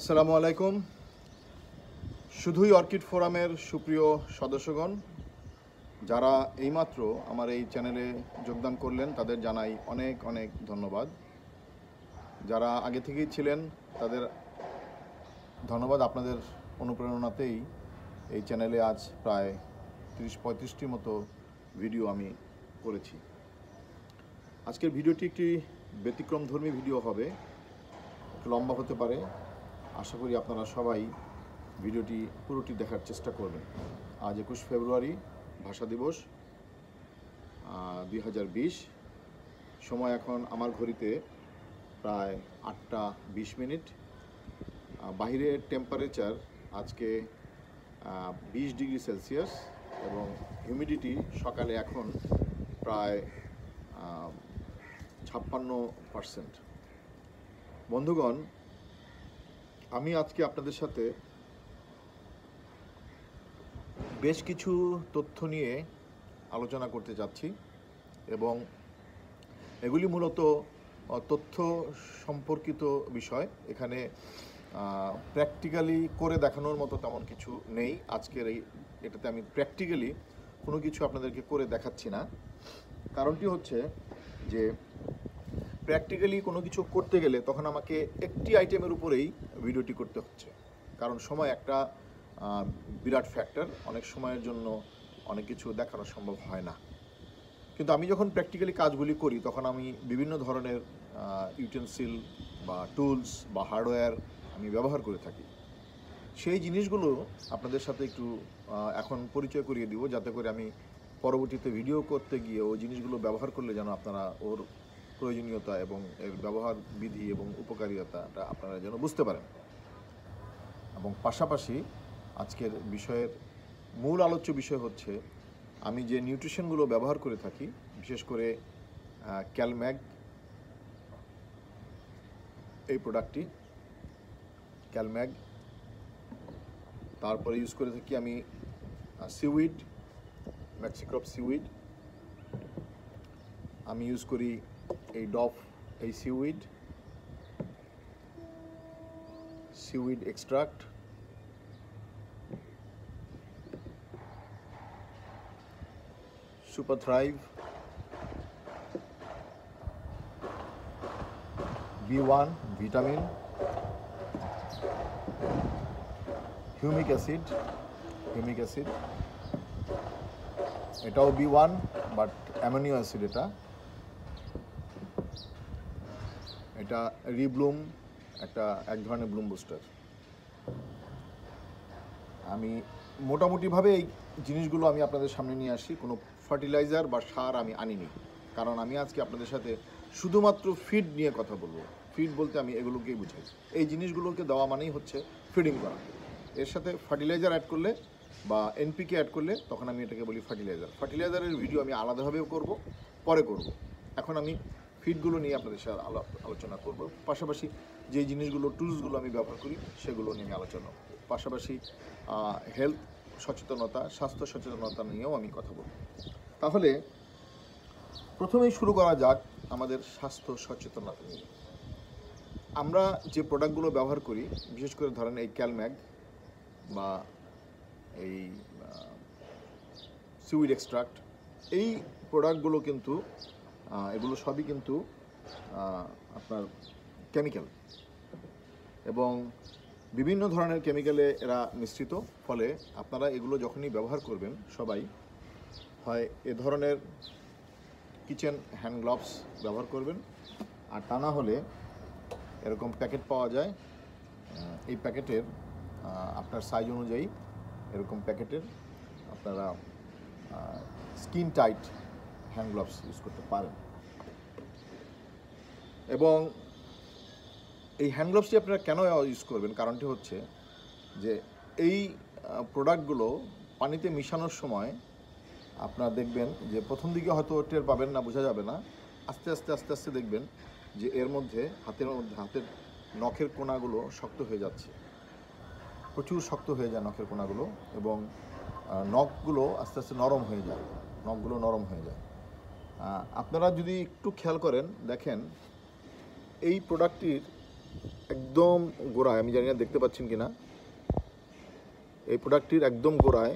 আসসালামু আলাইকুম শুধুই অর্কিড ফোরামের সুপ্রিয় সদস্যগণ যারা এইমাত্র আমার এই চ্যানেলে যোগদান করলেন তাদের জানাই অনেক অনেক ধন্যবাদ যারা আগে থেকেই ছিলেন তাদের ধন্যবাদ আপনাদের অনুপ্রেরণাতেই এই চ্যানেলে আজ প্রায় তিরিশ পঁয়ত্রিশটির মতো ভিডিও আমি করেছি আজকের ভিডিওটি একটি ব্যতিক্রমধর্মী ভিডিও হবে লম্বা হতে পারে আশা করি আপনারা সবাই ভিডিওটি পুরোটি দেখার চেষ্টা করবেন আজ একুশ ফেব্রুয়ারি ভাষা দিবস দুই সময় এখন আমার ঘড়িতে প্রায় আটটা বিশ মিনিট বাহিরের টেম্পারেচার আজকে বিশ ডিগ্রি সেলসিয়াস এবং হিউমিডিটি সকালে এখন প্রায় ছাপ্পান্ন পারসেন্ট বন্ধুগণ আমি আজকে আপনাদের সাথে বেশ কিছু তথ্য নিয়ে আলোচনা করতে যাচ্ছি এবং এগুলি মূলত তথ্য সম্পর্কিত বিষয় এখানে প্র্যাকটিক্যালি করে দেখানোর মতো তেমন কিছু নেই আজকের এই এটাতে আমি প্র্যাকটিক্যালি কোনো কিছু আপনাদেরকে করে দেখাচ্ছি না কারণটি হচ্ছে যে প্র্যাকটিক্যালি কোনো কিছু করতে গেলে তখন আমাকে একটি আইটেমের উপরেই ভিডিওটি করতে হচ্ছে কারণ সময় একটা বিরাট ফ্যাক্টর অনেক সময়ের জন্য অনেক কিছু দেখানো সম্ভব হয় না কিন্তু আমি যখন প্র্যাকটিক্যালি কাজগুলি করি তখন আমি বিভিন্ন ধরনের ইউটেন্সিল বা টুলস বা হার্ডওয়্যার আমি ব্যবহার করে থাকি সেই জিনিসগুলো আপনাদের সাথে একটু এখন পরিচয় করিয়ে দিব যাতে করে আমি পরবর্তীতে ভিডিও করতে গিয়ে ওই জিনিসগুলো ব্যবহার করলে যেন আপনারা ওর প্রয়োজনীয়তা এবং এর ব্যবহার বিধি এবং উপকারিতাটা আপনারা যেন বুঝতে পারেন এবং পাশাপাশি আজকের বিষয়ের মূল আলোচ্য বিষয় হচ্ছে আমি যে নিউট্রিশনগুলো ব্যবহার করে থাকি বিশেষ করে ক্যালম্যাগ এই প্রোডাক্টটি ক্যালম্যাগ তারপরে ইউজ করে থাকি আমি সিউইড ম্যাক্সিক্রপ সিউইড আমি ইউজ করি এই ডফ এই seaweed seaweed extract super thrive B one vitamin humic acid humic acid এটাও B one but amino acid এটা এটা রিব্লুম একটা এক ধরনের ব্লুম বুস্টার আমি মোটামুটিভাবে এই জিনিসগুলো আমি আপনাদের সামনে নিয়ে আসি কোনো ফার্টিলাইজার বা সার আমি আনিনি কারণ আমি আজকে আপনাদের সাথে শুধুমাত্র ফিড নিয়ে কথা বলবো ফিড বলতে আমি এগুলোকেই বুঝাই এই জিনিসগুলোকে দেওয়া মানেই হচ্ছে ফিডিং করা এর সাথে ফার্টিলাইজার অ্যাড করলে বা এনপিকে অ্যাড করলে তখন আমি এটাকে বলি ফার্টিলাইজার ফার্টিলাইজারের ভিডিও আমি আলাদাভাবেও করব পরে করব এখন আমি ফিডগুলো নিয়ে আপনাদের সাথে আলোচনা করব পাশাপাশি যে জিনিসগুলো টুলসগুলো আমি ব্যবহার করি সেগুলো নিয়ে আলোচনা পাশাপাশি হেলথ সচেতনতা স্বাস্থ্য সচেতনতা নিয়েও আমি কথা বলব তাহলে প্রথমেই শুরু করা যাক আমাদের স্বাস্থ্য সচেতনতা নিয়ে আমরা যে প্রোডাক্টগুলো ব্যবহার করি বিশেষ করে ধরেন এই ক্যালম্যাগ বা এই সুইড এক্সট্রাক্ট এই প্রোডাক্টগুলো কিন্তু এগুলো সবই কিন্তু আপনার কেমিক্যাল এবং বিভিন্ন ধরনের কেমিক্যালে এরা মিশ্রিত ফলে আপনারা এগুলো যখনই ব্যবহার করবেন সবাই হয় এ ধরনের কিচেন হ্যান্ড গ্লাভস ব্যবহার করবেন আর তা না হলে এরকম প্যাকেট পাওয়া যায় এই প্যাকেটের আপনার সাইজ অনুযায়ী এরকম প্যাকেটের আপনারা skin tight hand gloves use করতে পারেন এবং এই হ্যান্ড গ্লোভসটি আপনারা কেন ইউজ করবেন কারণটি হচ্ছে যে এই প্রোডাক্টগুলো পানিতে মিশানোর সময় আপনারা দেখবেন যে প্রথম দিকে হয়তো টের পাবেন না বোঝা যাবে না আস্তে আস্তে আস্তে আস্তে দেখবেন যে এর মধ্যে হাতের মধ্যে হাতের নখের কোনাগুলো শক্ত হয়ে যাচ্ছে প্রচুর শক্ত হয়ে যায় নখের কোনাগুলো এবং নখগুলো আস্তে আস্তে নরম হয়ে যায় নখগুলো নরম হয়ে যায় আপনারা যদি একটু খেয়াল করেন দেখেন এই প্রোডাক্টটির একদম গোড়ায় আমি জানি না দেখতে পাচ্ছেন কি না এই প্রোডাক্টটির একদম গোড়ায়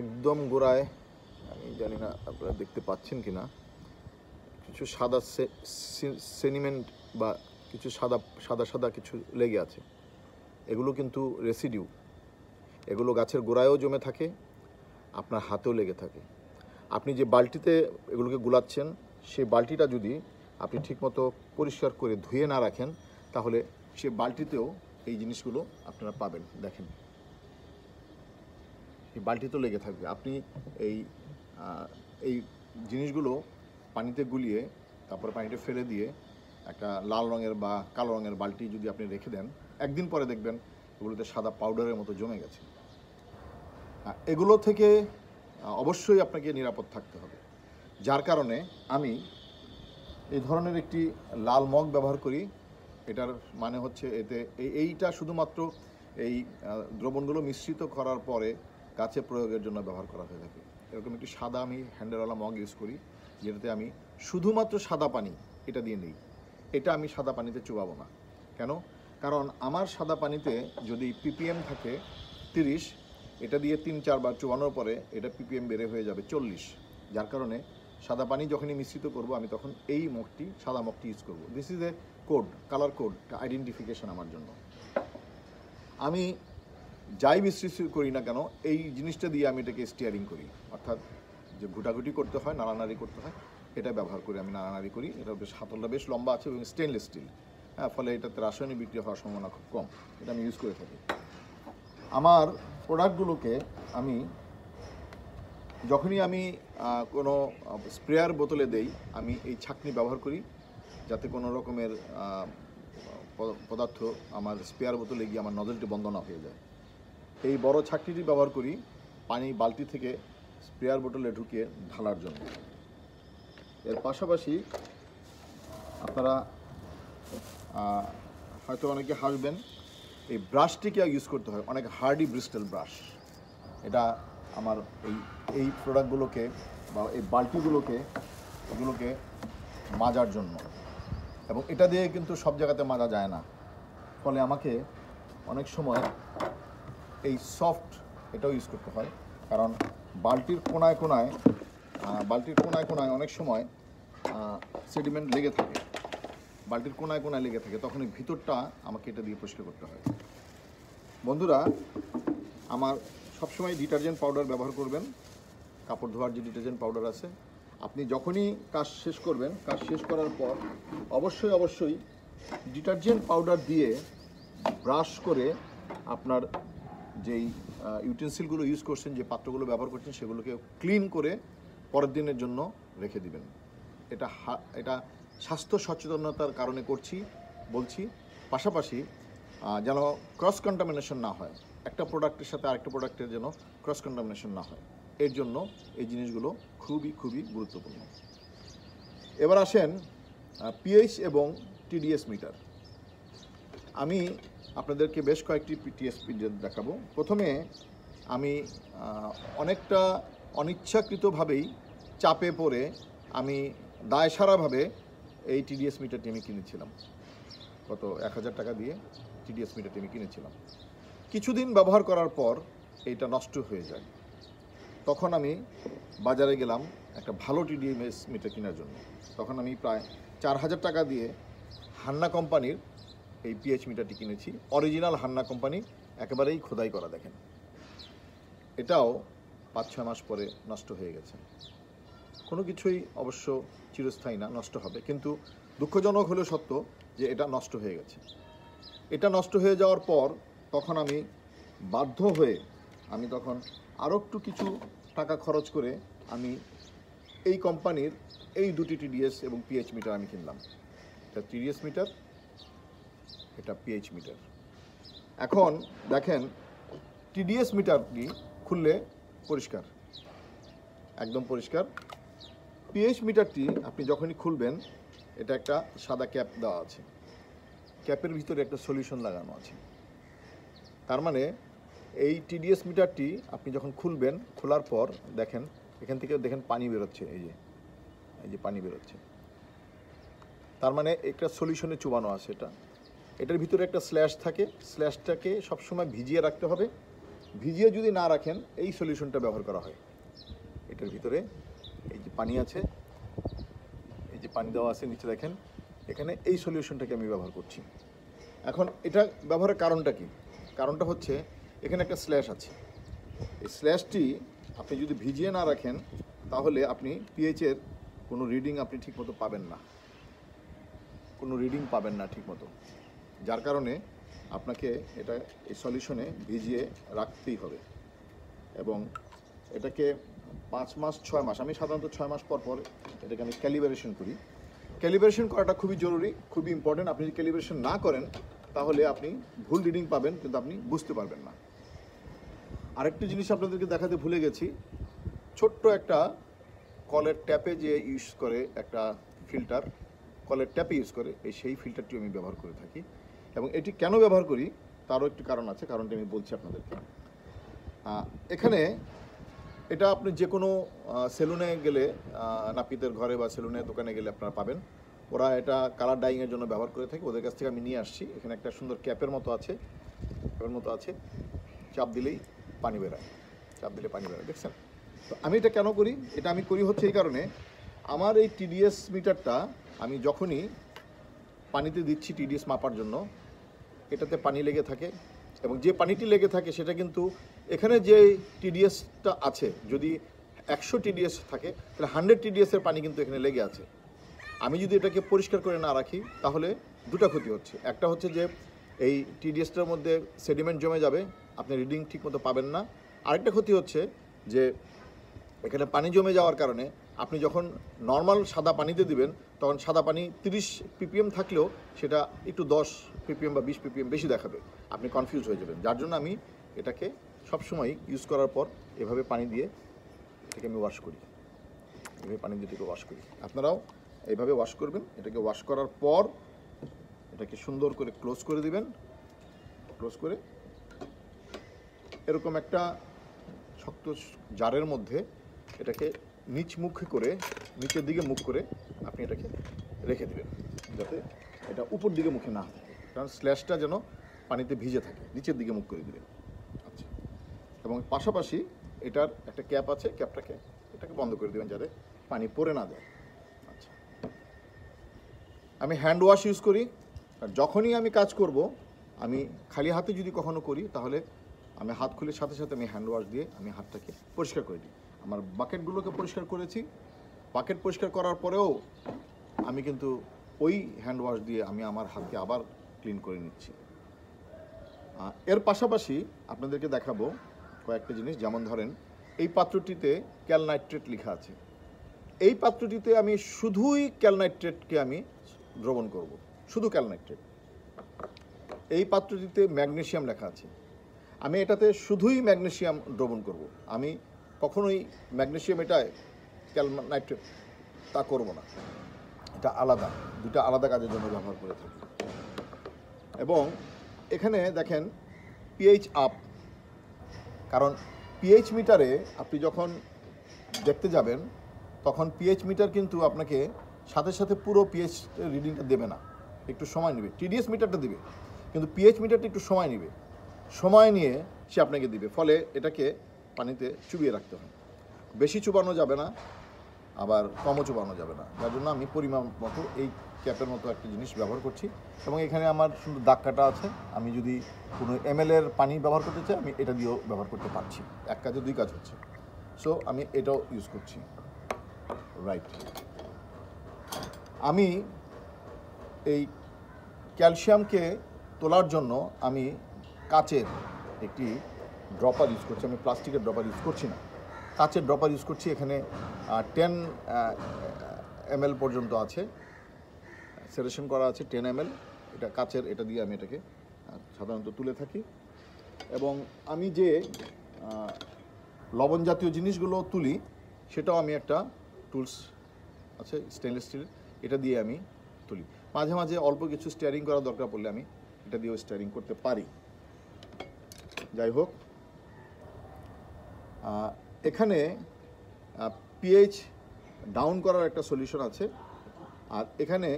একদম গোড়ায় আমি জানি না আপনারা দেখতে পাচ্ছেন কি না কিছু সাদা সেনিমেন্ট বা কিছু সাদা সাদা সাদা কিছু লেগে আছে এগুলো কিন্তু রেসিডিউ এগুলো গাছের গোড়ায়ও জমে থাকে আপনার হাতেও লেগে থাকে আপনি যে বালতিতে এগুলোকে গুলাচ্ছেন সেই বালতিটা যদি আপনি ঠিকমতো পরিষ্কার করে ধুয়ে না রাখেন তাহলে সে বালতিতেও এই জিনিসগুলো আপনারা পাবেন দেখেন এই বালতিতেও লেগে থাকবে আপনি এই এই জিনিসগুলো পানিতে গুলিয়ে তারপরে পানিতে ফেলে দিয়ে একটা লাল রঙের বা কালো রঙের বালতি যদি আপনি রেখে দেন একদিন পরে দেখবেন এগুলোতে সাদা পাউডারের মতো জমে গেছে এগুলো থেকে অবশ্যই আপনাকে নিরাপদ থাকতে হবে যার কারণে আমি এই ধরনের একটি লাল মগ ব্যবহার করি এটার মানে হচ্ছে এতে এইটা শুধুমাত্র এই দ্রবণগুলো মিশ্রিত করার পরে গাছে প্রয়োগের জন্য ব্যবহার করা হয়ে থাকে এরকম একটি সাদা আমি হ্যান্ডেলওয়ালা মগ ইউজ করি যেটাতে আমি শুধুমাত্র সাদা পানি এটা দিয়ে নিই এটা আমি সাদা পানিতে চুবাবো না কেন কারণ আমার সাদা পানিতে যদি পিপিএম থাকে তিরিশ এটা দিয়ে তিন চারবার চুবানোর পরে এটা পিপিএম বেড়ে হয়ে যাবে চল্লিশ যার কারণে সাদা পানি যখনই মিশ্রিত করব আমি তখন এই মগটি সাদা মগটি ইউজ করব this is a code colour code identification আমার জন্য আমি যাই মিশ্রিত করি না কেন এই জিনিসটা দিয়ে আমি এটাকে স্টিয়ারিং করি অর্থাৎ যে ঘুটাঘুটি করতে হয় নাড়ানাড়ি করতে হয় এটা ব্যবহার করি আমি নাড়ানাড়ি করি এটা বেশ হাতলটা বেশ লম্বা আছে এবং স্টেনলেস স্টিল হ্যাঁ ফলে এটাতে রাসায়নিক বিক্রি হওয়ার সম্ভাবনা খুব কম এটা আমি ইউজ করে থাকি আমার প্রোডাক্টগুলোকে আমি যখনই আমি কোনো স্প্রেয়ার বোতলে দেই আমি এই ছাকনি ব্যবহার করি যাতে কোনো রকমের পদার্থ আমার স্প্রেয়ার বোতলে গিয়ে আমার নজলটি বন্ধ না হয়ে যায় এই বড় ছাকনিটি ব্যবহার করি পানি বালতি থেকে স্প্রেয়ার বোতলে ঢুকিয়ে ঢালার জন্য এর পাশাপাশি আপনারা হয়তো অনেকে হাসবেন এই ব্রাশটিকে ইউজ করতে হয় অনেক হার্ডি ব্রিস্টেল ব্রাশ এটা আমার এই এই প্রোডাক্টগুলোকে বা এই বালতিগুলোকে এগুলোকে মাজার জন্য এবং এটা দিয়ে কিন্তু সব জায়গাতে মাজা যায় না ফলে আমাকে অনেক সময় এই সফট এটাও ইউজ করতে হয় কারণ বালতির কোনায় কোনায় বালতির কোনায় কোনায় অনেক সময় সেডিমেন্ট লেগে থাকে বালতির কোনায় কোনায় লেগে থাকে তখন ভিতরটা আমাকে এটা দিয়ে পরিষ্কার করতে হয় বন্ধুরা আমার সবসময় ডিটারজেন্ট পাউডার ব্যবহার করবেন কাপড় ধোয়ার যে ডিটারজেন্ট পাউডার আছে আপনি যখনই কাজ শেষ করবেন কাজ শেষ করার পর অবশ্যই অবশ্যই ডিটারজেন্ট পাউডার দিয়ে ব্রাশ করে আপনার যেই ইউটেন্সিলগুলো ইউজ করছেন যে পাত্রগুলো ব্যবহার করছেন সেগুলোকে ক্লিন করে পরের দিনের জন্য রেখে দিবেন এটা এটা স্বাস্থ্য সচেতনতার কারণে করছি বলছি পাশাপাশি যেন ক্রস কন্টামিনেশন না হয় একটা প্রোডাক্টের সাথে আরেকটা প্রোডাক্টের যেন ক্রস কন্টামিনেশন না হয় এর জন্য এই জিনিসগুলো খুবই খুবই গুরুত্বপূর্ণ এবার আসেন পিএইচ এবং টিডিএস মিটার আমি আপনাদেরকে বেশ কয়েকটি পিটিএস পিডিএস দেখাবো প্রথমে আমি অনেকটা অনিচ্ছাকৃতভাবেই চাপে পড়ে আমি দায়সারাভাবে এই টিডিএস মিটারটি আমি কিনেছিলাম কত এক হাজার টাকা দিয়ে টিডিএস মিটারটি আমি কিনেছিলাম কিছুদিন ব্যবহার করার পর এটা নষ্ট হয়ে যায় তখন আমি বাজারে গেলাম একটা ভালো টিডিএমএস মিটার কেনার জন্য তখন আমি প্রায় চার হাজার টাকা দিয়ে হান্না কোম্পানির এই পিএইচ মিটারটি কিনেছি অরিজিনাল হান্না কোম্পানি একেবারেই খোদাই করা দেখেন এটাও পাঁচ ছয় মাস পরে নষ্ট হয়ে গেছে কোনো কিছুই অবশ্য চিরস্থায়ী না নষ্ট হবে কিন্তু দুঃখজনক হলেও সত্য যে এটা নষ্ট হয়ে গেছে এটা নষ্ট হয়ে যাওয়ার পর তখন আমি বাধ্য হয়ে আমি তখন আরও একটু কিছু টাকা খরচ করে আমি এই কোম্পানির এই দুটি টিডিএস এবং পিএইচ মিটার আমি কিনলাম এটা টিডিএস মিটার এটা পিএইচ মিটার এখন দেখেন টিডিএস মিটারটি খুললে পরিষ্কার একদম পরিষ্কার পিএইচ মিটারটি আপনি যখনই খুলবেন এটা একটা সাদা ক্যাপ দেওয়া আছে ক্যাপের ভিতরে একটা সলিউশন লাগানো আছে তার মানে এই টিডিএস মিটারটি আপনি যখন খুলবেন খোলার পর দেখেন এখান থেকে দেখেন পানি বেরোচ্ছে এই যে এই যে পানি বেরোচ্ছে তার মানে একটা সলিউশনে চুবানো আছে এটা এটার ভিতরে একটা স্ল্যাশ থাকে স্ল্যাশটাকে সবসময় ভিজিয়ে রাখতে হবে ভিজিয়ে যদি না রাখেন এই সলিউশনটা ব্যবহার করা হয় এটার ভিতরে এই যে পানি আছে এই যে পানি দেওয়া আছে নিচে দেখেন এখানে এই সলিউশনটাকে আমি ব্যবহার করছি এখন এটা ব্যবহারের কারণটা কী কারণটা হচ্ছে এখানে একটা স্ল্যাশ আছে এই স্ল্যাশটি আপনি যদি ভিজিয়ে না রাখেন তাহলে আপনি পিএইচের কোনো রিডিং আপনি ঠিকমতো পাবেন না কোনো রিডিং পাবেন না ঠিকমতো যার কারণে আপনাকে এটা এই সলিউশনে ভিজিয়ে রাখতেই হবে এবং এটাকে পাঁচ মাস ছয় মাস আমি সাধারণত ছয় মাস পর পর এটাকে আমি ক্যালিব্রেশন করি ক্যালিব্রেশন করাটা খুবই জরুরি খুবই ইম্পর্টেন্ট আপনি যদি ক্যালিব্রেশন না করেন তাহলে আপনি ভুল রিডিং পাবেন কিন্তু আপনি বুঝতে পারবেন না আরেকটি জিনিস আপনাদেরকে দেখাতে ভুলে গেছি ছোট্ট একটা কলের ট্যাপে যে ইউজ করে একটা ফিল্টার কলের ট্যাপে ইউজ করে এই সেই ফিল্টারটি আমি ব্যবহার করে থাকি এবং এটি কেন ব্যবহার করি তারও একটি কারণ আছে কারণটি আমি বলছি আপনাদেরকে এখানে এটা আপনি যে কোনো সেলুনে গেলে নাপিতের ঘরে বা সেলুনে দোকানে গেলে আপনারা পাবেন ওরা এটা কালার ডাইংয়ের জন্য ব্যবহার করে থাকে ওদের কাছ থেকে আমি নিয়ে আসছি এখানে একটা সুন্দর ক্যাপের মতো আছে ক্যাপের মতো আছে চাপ দিলেই পানি বেরোয় চাপ দিলে পানি বেরোয় দেখছেন তো আমি এটা কেন করি এটা আমি করি হচ্ছে এই কারণে আমার এই টিডিএস মিটারটা আমি যখনই পানিতে দিচ্ছি টিডিএস মাপার জন্য এটাতে পানি লেগে থাকে এবং যে পানিটি লেগে থাকে সেটা কিন্তু এখানে যে টিডিএসটা আছে যদি একশো টিডিএস থাকে তাহলে হান্ড্রেড টিডিএসের পানি কিন্তু এখানে লেগে আছে আমি যদি এটাকে পরিষ্কার করে না রাখি তাহলে দুটো ক্ষতি হচ্ছে একটা হচ্ছে যে এই টিডিএসটার মধ্যে সেডিমেন্ট জমে যাবে আপনি রিডিং ঠিকমতো পাবেন না আরেকটা ক্ষতি হচ্ছে যে এখানে পানি জমে যাওয়ার কারণে আপনি যখন নর্মাল সাদা পানিতে দিবেন তখন সাদা পানি 30 পিপিএম থাকলেও সেটা একটু 10 পিপিএম বা 20 পিপিএম বেশি দেখাবে আপনি কনফিউজ হয়ে যাবেন যার জন্য আমি এটাকে সবসময় ইউজ করার পর এভাবে পানি দিয়ে এটাকে আমি ওয়াশ করি এভাবে পানি দিয়ে ওয়াশ করি আপনারাও এইভাবে ওয়াশ করবেন এটাকে ওয়াশ করার পর এটাকে সুন্দর করে ক্লোজ করে দিবেন ক্লোজ করে এরকম একটা শক্ত জারের মধ্যে এটাকে নিচ মুখ করে নিচের দিকে মুখ করে আপনি এটাকে রেখে দেবেন যাতে এটা উপর দিকে মুখে না থাকে কারণ স্ল্যাশটা যেন পানিতে ভিজে থাকে নিচের দিকে মুখ করে দিবেন আচ্ছা এবং পাশাপাশি এটার একটা ক্যাপ আছে ক্যাপটাকে এটাকে বন্ধ করে দেবেন যাতে পানি পরে না যায় আমি হ্যান্ড ওয়াশ ইউজ করি আর যখনই আমি কাজ করব আমি খালি হাতে যদি কখনো করি তাহলে আমি হাত খুলে সাথে সাথে আমি হ্যান্ড ওয়াশ দিয়ে আমি হাতটাকে পরিষ্কার করে দিই আমার বাকেটগুলোকে পরিষ্কার করেছি বাকেট পরিষ্কার করার পরেও আমি কিন্তু ওই হ্যান্ড ওয়াশ দিয়ে আমি আমার হাতকে আবার ক্লিন করে নিচ্ছি এর পাশাপাশি আপনাদেরকে দেখাবো কয়েকটা জিনিস যেমন ধরেন এই পাত্রটিতে ক্যালনাইট্রেট লেখা আছে এই পাত্রটিতে আমি শুধুই ক্যালনাইট্রেটকে আমি দ্রবণ করব শুধু ক্যালনাইট্রেট এই পাত্রটিতে ম্যাগনেশিয়াম লেখা আছে আমি এটাতে শুধুই ম্যাগনেশিয়াম দ্রবণ করব। আমি কখনোই ম্যাগনেশিয়াম এটায় ক্যালনাইট্রেট তা করব না এটা আলাদা দুটা আলাদা কাজের জন্য ব্যবহার করে থাকি এবং এখানে দেখেন পিএইচ আপ কারণ পিএইচ মিটারে আপনি যখন দেখতে যাবেন তখন পিএইচ মিটার কিন্তু আপনাকে সাথে সাথে পুরো পিএইচ রিডিংটা দেবে না একটু সময় নেবে টিডিএস মিটারটা দিবে কিন্তু পিএইচ মিটারটা একটু সময় নেবে সময় নিয়ে সে আপনাকে দিবে ফলে এটাকে পানিতে চুবিয়ে রাখতে হবে বেশি চুবানো যাবে না আবার কমও চুবানো যাবে না যার জন্য আমি পরিমাণ মতো এই ক্যাপের মতো একটা জিনিস ব্যবহার করছি এবং এখানে আমার সুন্দর দাগ কাটা আছে আমি যদি কোনো এম এর পানি ব্যবহার করতে চাই আমি এটা দিয়েও ব্যবহার করতে পারছি এক কাজে দুই কাজ হচ্ছে সো আমি এটাও ইউজ করছি রাইট আমি এই ক্যালসিয়ামকে তোলার জন্য আমি কাচের একটি ড্রপার ইউজ করছি আমি প্লাস্টিকের ড্রপার ইউজ করছি না কাচের ড্রপার ইউজ করছি এখানে টেন এম পর্যন্ত আছে সেলেশন করা আছে টেন এম এটা কাচের এটা দিয়ে আমি এটাকে সাধারণত তুলে থাকি এবং আমি যে লবণ জাতীয় জিনিসগুলো তুলি সেটাও আমি একটা টুলস আছে স্টেনলেস স্টিলের এটা দিয়ে আমি তুলি মাঝে মাঝে অল্প কিছু স্টিয়ারিং করার দরকার পড়লে আমি এটা দিয়েও স্টিয়ারিং করতে পারি যাই হোক এখানে পিএইচ ডাউন করার একটা সলিউশন আছে আর এখানে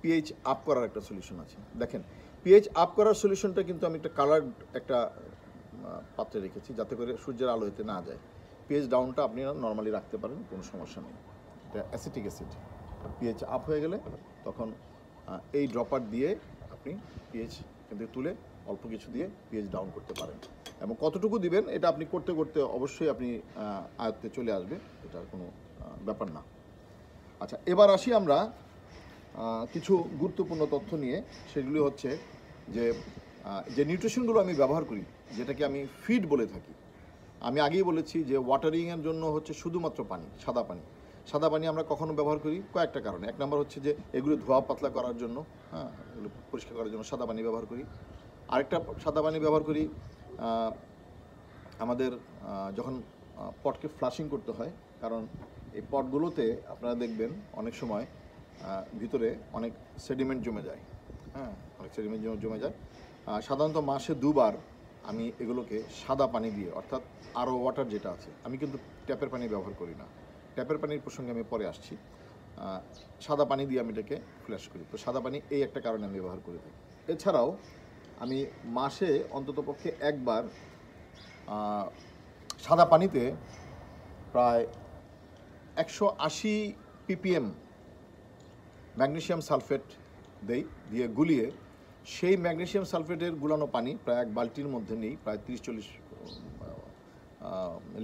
পিএইচ আপ করার একটা সলিউশন আছে দেখেন পিএইচ আপ করার সলিউশনটা কিন্তু আমি একটা কালার একটা পাত্রে রেখেছি যাতে করে সূর্যের আলো হতে না যায় পিএইচ ডাউনটা আপনি নর্মালি রাখতে পারেন কোনো সমস্যা নেই এটা অ্যাসিটিক অ্যাসিড পিএইচ আপ হয়ে গেলে তখন এই ড্রপার দিয়ে আপনি পিএইচ কিন্তু তুলে অল্প কিছু দিয়ে পিএইচ ডাউন করতে পারেন এবং কতটুকু দিবেন এটা আপনি করতে করতে অবশ্যই আপনি আয়ত্তে চলে আসবে এটার কোনো ব্যাপার না আচ্ছা এবার আসি আমরা কিছু গুরুত্বপূর্ণ তথ্য নিয়ে সেগুলি হচ্ছে যে যে নিউট্রিশনগুলো আমি ব্যবহার করি যেটাকে আমি ফিড বলে থাকি আমি আগেই বলেছি যে ওয়াটারিংয়ের জন্য হচ্ছে শুধুমাত্র পানি সাদা পানি সাদা পানি আমরা কখনো ব্যবহার করি কয়েকটা কারণে এক নম্বর হচ্ছে যে এগুলো ধোয়া পাতলা করার জন্য হ্যাঁ এগুলো পরিষ্কার করার জন্য সাদা পানি ব্যবহার করি আরেকটা সাদা পানি ব্যবহার করি আমাদের যখন পটকে ফ্লাশিং করতে হয় কারণ এই পটগুলোতে আপনারা দেখবেন অনেক সময় ভিতরে অনেক সেডিমেন্ট জমে যায় হ্যাঁ অনেক সেডিমেন্ট জমে যায় সাধারণত মাসে দুবার আমি এগুলোকে সাদা পানি দিয়ে অর্থাৎ আরও ওয়াটার যেটা আছে আমি কিন্তু ট্যাপের পানি ব্যবহার করি না ট্যাপের পানির প্রসঙ্গে আমি পরে আসছি সাদা পানি দিয়ে আমি এটাকে ফ্ল্যাশ করি তো সাদা পানি এই একটা কারণে আমি ব্যবহার করে থাকি এছাড়াও আমি মাসে অন্তত পক্ষে একবার সাদা পানিতে প্রায় একশো আশি পিপিএম ম্যাগনেশিয়াম সালফেট দেই দিয়ে গুলিয়ে সেই ম্যাগনেশিয়াম সালফেটের গুলানো পানি প্রায় এক বালতির মধ্যে নেই প্রায় তিরিশ চল্লিশ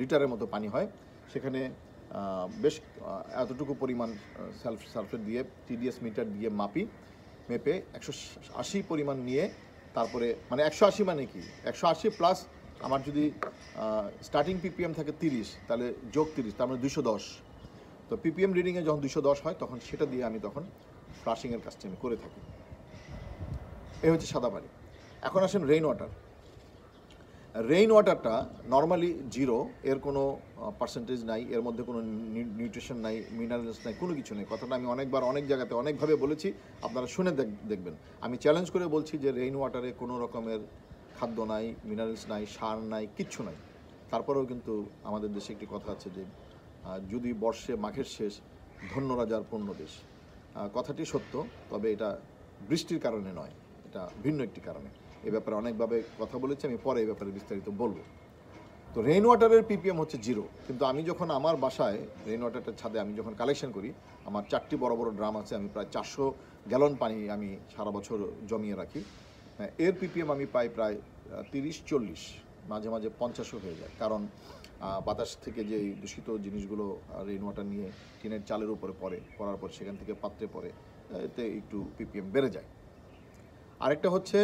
লিটারের মতো পানি হয় সেখানে বেশ এতটুকু পরিমাণ সেলফ সালফেট দিয়ে টিডিএস মিটার দিয়ে মাপি মেপে একশো আশি পরিমাণ নিয়ে তারপরে মানে একশো আশি মানে কি একশো আশি প্লাস আমার যদি স্টার্টিং পিপিএম থাকে তিরিশ তাহলে যোগ তিরিশ তার মানে দুশো দশ তো পিপিএম রিডিংয়ে যখন দুশো দশ হয় তখন সেটা দিয়ে আমি তখন ফ্লাশিংয়ের কাজটি আমি করে থাকি এই হচ্ছে সাদা পানি এখন আসেন রেইন ওয়াটার রেইন ওয়াটারটা নর্মালি জিরো এর কোনো পার্সেন্টেজ নাই এর মধ্যে কোনো নিউট্রিশন নাই মিনারেলস নাই কোনো কিছু নেই কথাটা আমি অনেকবার অনেক জায়গাতে অনেকভাবে বলেছি আপনারা শুনে দেখবেন আমি চ্যালেঞ্জ করে বলছি যে রেইন ওয়াটারে কোনো রকমের খাদ্য নাই মিনারেলস নাই সার নাই কিচ্ছু নাই তারপরেও কিন্তু আমাদের দেশে একটি কথা আছে যে যদি বর্ষে মাঘের শেষ ধন্য রাজার পূর্ণ দেশ কথাটি সত্য তবে এটা বৃষ্টির কারণে নয় এটা ভিন্ন একটি কারণে এ ব্যাপারে অনেকভাবে কথা বলেছি আমি পরে এই ব্যাপারে বিস্তারিত বলবো তো রেইন ওয়াটারের পিপিএম হচ্ছে জিরো কিন্তু আমি যখন আমার বাসায় রেইন ওয়াটারটা ছাদে আমি যখন কালেকশন করি আমার চারটি বড় বড় ড্রাম আছে আমি প্রায় চারশো গ্যালন পানি আমি সারা বছর জমিয়ে রাখি হ্যাঁ, এর পিপিএম আমি পাই প্রায় তিরিশ চল্লিশ মাঝে মাঝে পঞ্চাশও হয়ে যায় কারণ বাতাস থেকে যে দূষিত জিনিসগুলো রেইন ওয়াটার নিয়ে টিনের চালের উপরে পড়ে পড়ার পর সেখান থেকে পাত্রে পড়ে এতে একটু পিপিএম বেড়ে যায় আরেকটা হচ্ছে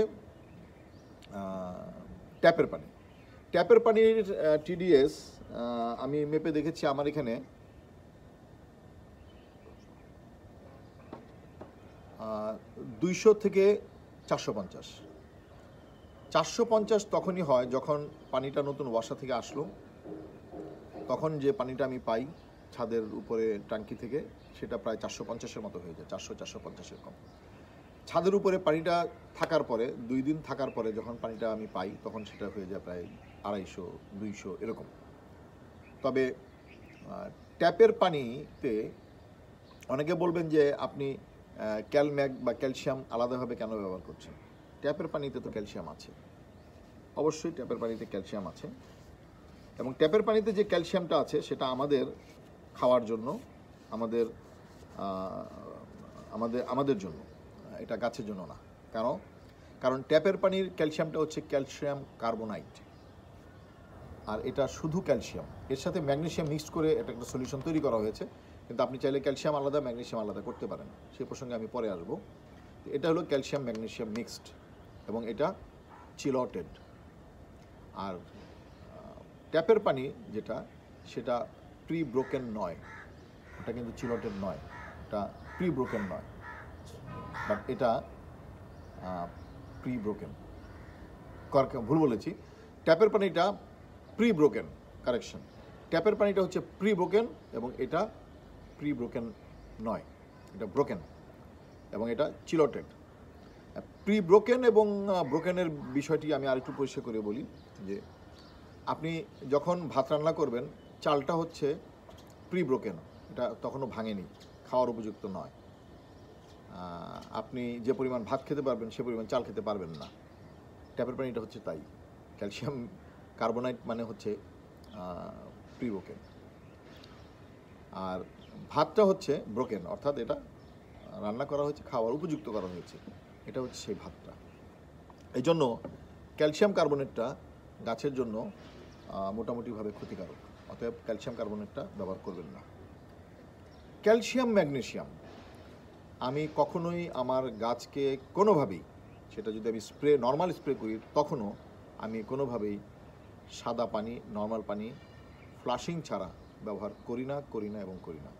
ট্যাপের পানি ট্যাপের পানির টিডিএস আমি মেপে দেখেছি আমার এখানে দুইশো থেকে চারশো পঞ্চাশ চারশো পঞ্চাশ তখনই হয় যখন পানিটা নতুন ওয়াসা থেকে আসলো তখন যে পানিটা আমি পাই ছাদের উপরে ট্যাঙ্কি থেকে সেটা প্রায় চারশো পঞ্চাশের মতো হয়ে যায় চারশো চারশো পঞ্চাশের কম ছাদের উপরে পানিটা থাকার পরে দুই দিন থাকার পরে যখন পানিটা আমি পাই তখন সেটা হয়ে যায় প্রায় আড়াইশো দুইশো এরকম তবে ট্যাপের পানিতে অনেকে বলবেন যে আপনি ক্যালম্যাগ বা ক্যালসিয়াম আলাদাভাবে কেন ব্যবহার করছেন ট্যাপের পানিতে তো ক্যালসিয়াম আছে অবশ্যই ট্যাপের পানিতে ক্যালসিয়াম আছে এবং ট্যাপের পানিতে যে ক্যালসিয়ামটা আছে সেটা আমাদের খাওয়ার জন্য আমাদের আমাদের আমাদের জন্য এটা গাছের জন্য না কেন কারণ ট্যাপের পানির ক্যালসিয়ামটা হচ্ছে ক্যালসিয়াম কার্বোনাইট আর এটা শুধু ক্যালসিয়াম এর সাথে ম্যাগনেশিয়াম মিক্স করে এটা একটা সলিউশন তৈরি করা হয়েছে কিন্তু আপনি চাইলে ক্যালসিয়াম আলাদা ম্যাগনেশিয়াম আলাদা করতে পারেন সেই প্রসঙ্গে আমি পরে আসবো এটা হলো ক্যালসিয়াম ম্যাগনেশিয়াম মিক্সড এবং এটা চিলটেড আর ট্যাপের পানি যেটা সেটা প্রি ব্রোকেন নয় ওটা কিন্তু চিলটেড নয় এটা প্রি ব্রোকেন নয় বাট এটা প্রি ব্রোকেন ভুল বলেছি ট্যাপের পানিটা প্রি ব্রোকেন কারেকশন ট্যাপের পানিটা হচ্ছে প্রি ব্রোকেন এবং এটা প্রি ব্রোকেন নয় এটা ব্রোকেন এবং এটা চিলটেড প্রি ব্রোকেন এবং ব্রোকেনের বিষয়টি আমি আরেকটু পরিষ্কার করে বলি যে আপনি যখন ভাত রান্না করবেন চালটা হচ্ছে প্রি ব্রোকেন এটা তখনও ভাঙেনি খাওয়ার উপযুক্ত নয় আপনি যে পরিমাণ ভাত খেতে পারবেন সে পরিমাণ চাল খেতে পারবেন না ট্যাপের পানিটা হচ্ছে তাই ক্যালসিয়াম কার্বোনাইট মানে হচ্ছে প্রিবোকেন আর ভাতটা হচ্ছে ব্রোকেন অর্থাৎ এটা রান্না করা হয়েছে খাওয়ার উপযুক্ত করা হয়েছে এটা হচ্ছে সেই ভাতটা এই জন্য ক্যালসিয়াম কার্বোনেটটা গাছের জন্য মোটামুটিভাবে ক্ষতিকারক অতএব ক্যালসিয়াম কার্বোনেটটা ব্যবহার করবেন না ক্যালসিয়াম ম্যাগনেশিয়াম আমি কখনোই আমার গাছকে কোনোভাবেই সেটা যদি আমি স্প্রে নর্মাল স্প্রে করি তখনও আমি কোনোভাবেই সাদা পানি নর্মাল পানি ফ্লাশিং ছাড়া ব্যবহার করি না করি না এবং করি না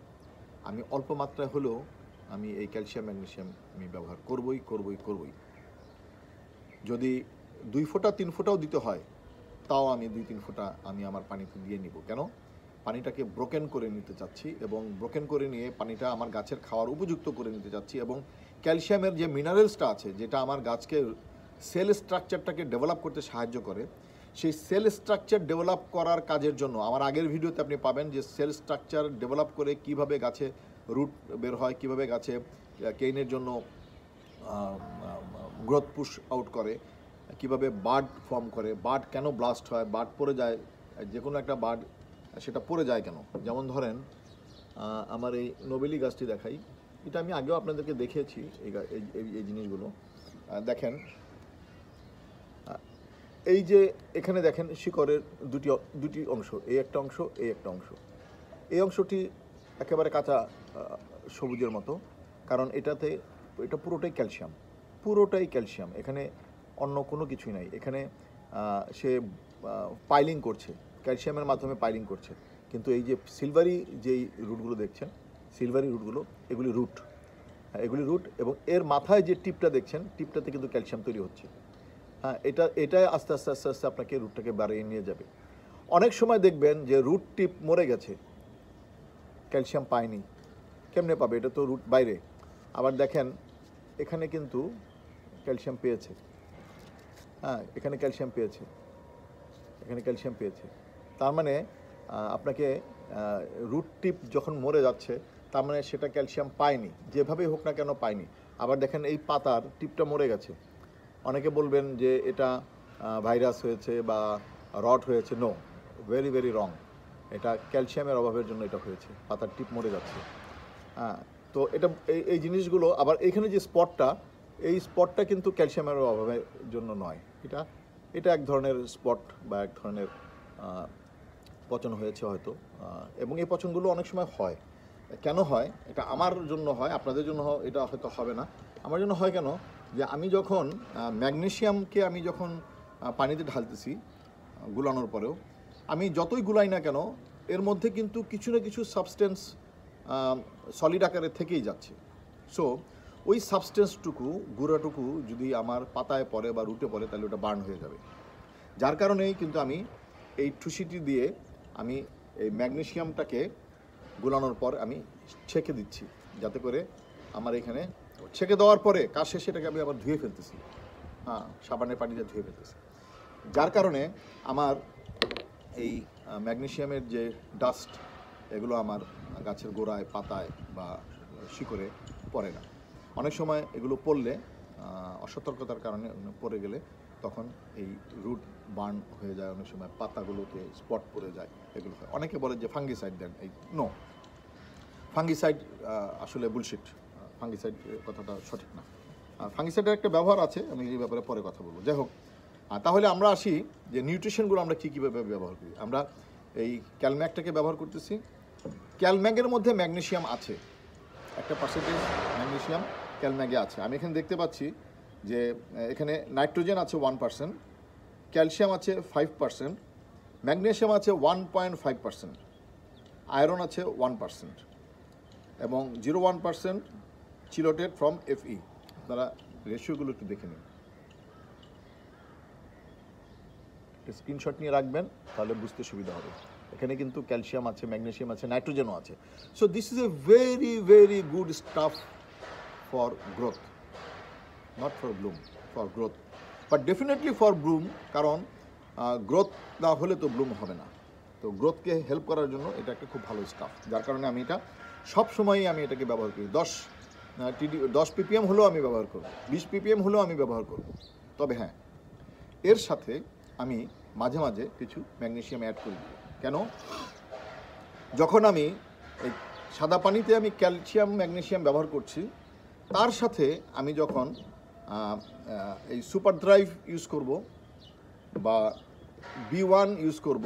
আমি অল্প মাত্রায় হলেও আমি এই ক্যালসিয়াম ম্যাগনেশিয়াম আমি ব্যবহার করবই করবই করবই যদি দুই ফোঁটা তিন ফোঁটাও দিতে হয় তাও আমি দুই তিন ফোঁটা আমি আমার পানিতে দিয়ে নিব কেন পানিটাকে ব্রোকেন করে নিতে চাচ্ছি এবং ব্রোকেন করে নিয়ে পানিটা আমার গাছের খাওয়ার উপযুক্ত করে নিতে চাচ্ছি এবং ক্যালসিয়ামের যে মিনারেলসটা আছে যেটা আমার গাছকে সেল স্ট্রাকচারটাকে ডেভেলপ করতে সাহায্য করে সেই সেল স্ট্রাকচার ডেভেলপ করার কাজের জন্য আমার আগের ভিডিওতে আপনি পাবেন যে সেল স্ট্রাকচার ডেভেলপ করে কিভাবে গাছে রুট বের হয় কিভাবে গাছে কেইনের জন্য গ্রোথ পুশ আউট করে কিভাবে বার্ড ফর্ম করে বার্ড কেন ব্লাস্ট হয় বার্ড পড়ে যায় যে কোনো একটা বার্ড সেটা পড়ে যায় কেন যেমন ধরেন আমার এই নোবেলি গাছটি দেখাই এটা আমি আগেও আপনাদেরকে দেখিয়েছি এই এই জিনিসগুলো দেখেন এই যে এখানে দেখেন শিকড়ের দুটি দুটি অংশ এই একটা অংশ এই একটা অংশ এই অংশটি একেবারে কাঁচা সবুজের মতো কারণ এটাতে এটা পুরোটাই ক্যালসিয়াম পুরোটাই ক্যালসিয়াম এখানে অন্য কোনো কিছুই নাই এখানে সে পাইলিং করছে ক্যালসিয়ামের মাধ্যমে পাইলিং করছে কিন্তু এই যে সিলভারি যেই রুটগুলো দেখছেন সিলভারি রুটগুলো এগুলি রুট হ্যাঁ, এগুলি রুট এবং এর মাথায় যে টিপটা দেখছেন টিপটাতে কিন্তু ক্যালসিয়াম তৈরি হচ্ছে হ্যাঁ এটা এটাই আস্তে আস্তে আস্তে আস্তে আপনাকে রুটটাকে বাড়িয়ে নিয়ে যাবে অনেক সময় দেখবেন যে রুট টিপ মরে গেছে ক্যালসিয়াম পায়নি কেমনে পাবে এটা তো রুট বাইরে আবার দেখেন এখানে কিন্তু ক্যালসিয়াম পেয়েছে হ্যাঁ এখানে ক্যালসিয়াম পেয়েছে এখানে ক্যালসিয়াম পেয়েছে তার মানে আপনাকে রুট টিপ যখন মরে যাচ্ছে তার মানে সেটা ক্যালসিয়াম পায়নি যেভাবেই হোক না কেন পায়নি আবার দেখেন এই পাতার টিপটা মরে গেছে অনেকে বলবেন যে এটা ভাইরাস হয়েছে বা রড হয়েছে নো ভেরি ভেরি রং এটা ক্যালসিয়ামের অভাবের জন্য এটা হয়েছে পাতার টিপ মরে যাচ্ছে হ্যাঁ তো এটা এই এই জিনিসগুলো আবার এখানে যে স্পটটা এই স্পটটা কিন্তু ক্যালসিয়ামের অভাবের জন্য নয় এটা এটা এক ধরনের স্পট বা এক ধরনের পচন হয়েছে হয়তো এবং এই পচনগুলো অনেক সময় হয় কেন হয় এটা আমার জন্য হয় আপনাদের জন্য এটা হয়তো হবে না আমার জন্য হয় কেন যে আমি যখন ম্যাগনেশিয়ামকে আমি যখন পানিতে ঢালতেছি গুলানোর পরেও আমি যতই গুলাই না কেন এর মধ্যে কিন্তু কিছু না কিছু সাবস্টেন্স সলিড আকারে থেকেই যাচ্ছে সো ওই সাবস্টেন্সটুকু গুঁড়াটুকু যদি আমার পাতায় পড়ে বা রুটে পড়ে তাহলে ওটা বার্ন হয়ে যাবে যার কারণেই কিন্তু আমি এই ঠুসিটি দিয়ে আমি এই ম্যাগনেশিয়ামটাকে গুলানোর পর আমি ছেঁকে দিচ্ছি যাতে করে আমার এখানে ছেঁকে দেওয়ার পরে কাজ শেষে সেটাকে আমি আবার ধুয়ে ফেলতেছি হ্যাঁ সাবানের পানিতে ধুয়ে ফেলতেছি যার কারণে আমার এই ম্যাগনেশিয়ামের যে ডাস্ট এগুলো আমার গাছের গোড়ায় পাতায় বা শিকড়ে পড়ে না অনেক সময় এগুলো পড়লে অসতর্কতার কারণে পড়ে গেলে তখন এই রুট বার্ন হয়ে যায় অনেক সময় পাতাগুলোতে স্পট পড়ে যায় এগুলো হয় অনেকে বলে যে ফাঙ্গিসাইড দেন এই নো ফাঙ্গিসাইড আসলে বুলশিট ফাঙ্গিসাইড কথাটা সঠিক না ফাঙ্গিসাইডের একটা ব্যবহার আছে আমি এই ব্যাপারে পরে কথা বলবো যাই হোক তাহলে আমরা আসি যে নিউট্রিশনগুলো আমরা কী কীভাবে ব্যবহার করি আমরা এই ক্যালম্যাকটাকে ব্যবহার করতেছি ক্যালম্যাগের মধ্যে ম্যাগনেশিয়াম আছে একটা পার্সেন্টেজ ম্যাগনেশিয়াম ক্যালম্যাগে আছে আমি এখানে দেখতে পাচ্ছি যে এখানে নাইট্রোজেন আছে ওয়ান পার্সেন্ট ক্যালসিয়াম আছে ফাইভ পার্সেন্ট ম্যাগনেশিয়াম আছে one point five percent iron আছে ওয়ান পার্সেন্ট এবং zero one percent chelated from FE আপনারা রেশিওগুলো একটু দেখে নিন স্ক্রিনশট নিয়ে রাখবেন তাহলে বুঝতে সুবিধা হবে এখানে কিন্তু ক্যালসিয়াম আছে ম্যাগনেশিয়াম আছে নাইট্রোজেনও আছে so this is a very very good stuff for growth not for bloom for growth but definitely for bloom কারণ গ্রোথ না হলে তো ব্লুম হবে না তো গ্রোথকে হেল্প করার জন্য এটা একটা খুব ভালো স্টাফ যার কারণে আমি এটা সব সময়ই আমি এটাকে ব্যবহার করি দশ টিডি দশ পিপিএম হলেও আমি ব্যবহার করব বিশ পিপিএম হলেও আমি ব্যবহার করব তবে হ্যাঁ এর সাথে আমি মাঝে মাঝে কিছু ম্যাগনেশিয়াম অ্যাড করি কেন যখন আমি এই সাদা পানিতে আমি ক্যালসিয়াম ম্যাগনেশিয়াম ব্যবহার করছি তার সাথে আমি যখন এই সুপার ড্রাইভ ইউজ করব বা বি ওয়ান ইউজ করব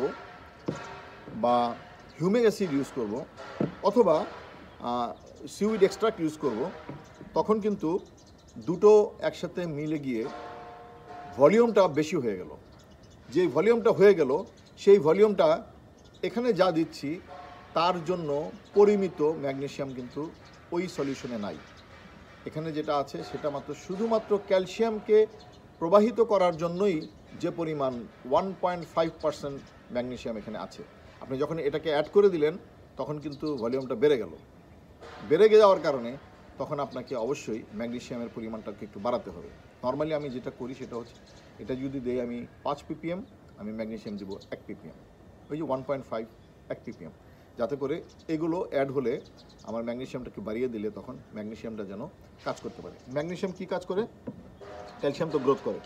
বা হিউমিক অ্যাসিড ইউজ করব অথবা সিউইড এক্সট্রাক্ট ইউজ করব তখন কিন্তু দুটো একসাথে মিলে গিয়ে ভলিউমটা বেশি হয়ে গেল যে ভলিউমটা হয়ে গেল সেই ভলিউমটা এখানে যা দিচ্ছি তার জন্য পরিমিত ম্যাগনেশিয়াম কিন্তু ওই সলিউশনে নাই এখানে যেটা আছে সেটা মাত্র শুধুমাত্র ক্যালসিয়ামকে প্রবাহিত করার জন্যই যে পরিমাণ one point five percent magnesium এখানে আছে আপনি যখন এটাকে অ্যাড করে দিলেন তখন কিন্তু ভলিউমটা বেড়ে গেল বেড়ে যাওয়ার কারণে তখন আপনাকে অবশ্যই ম্যাগনেশিয়ামের পরিমাণটাকে একটু বাড়াতে হবে নর্মালি আমি যেটা করি সেটা হচ্ছে এটা যদি দেয় আমি পাঁচ পিপিএম আমি ম্যাগনেশিয়াম দেবো এক পিপিএম ওই যে ওয়ান পয়েন্ট ফাইভ এক পিপিএম যাতে করে এগুলো অ্যাড হলে আমার ম্যাগনেশিয়ামটাকে বাড়িয়ে দিলে তখন ম্যাগনেশিয়ামটা যেন কাজ করতে পারে ম্যাগনেশিয়াম কি কাজ করে ক্যালসিয়াম তো গ্রোথ করে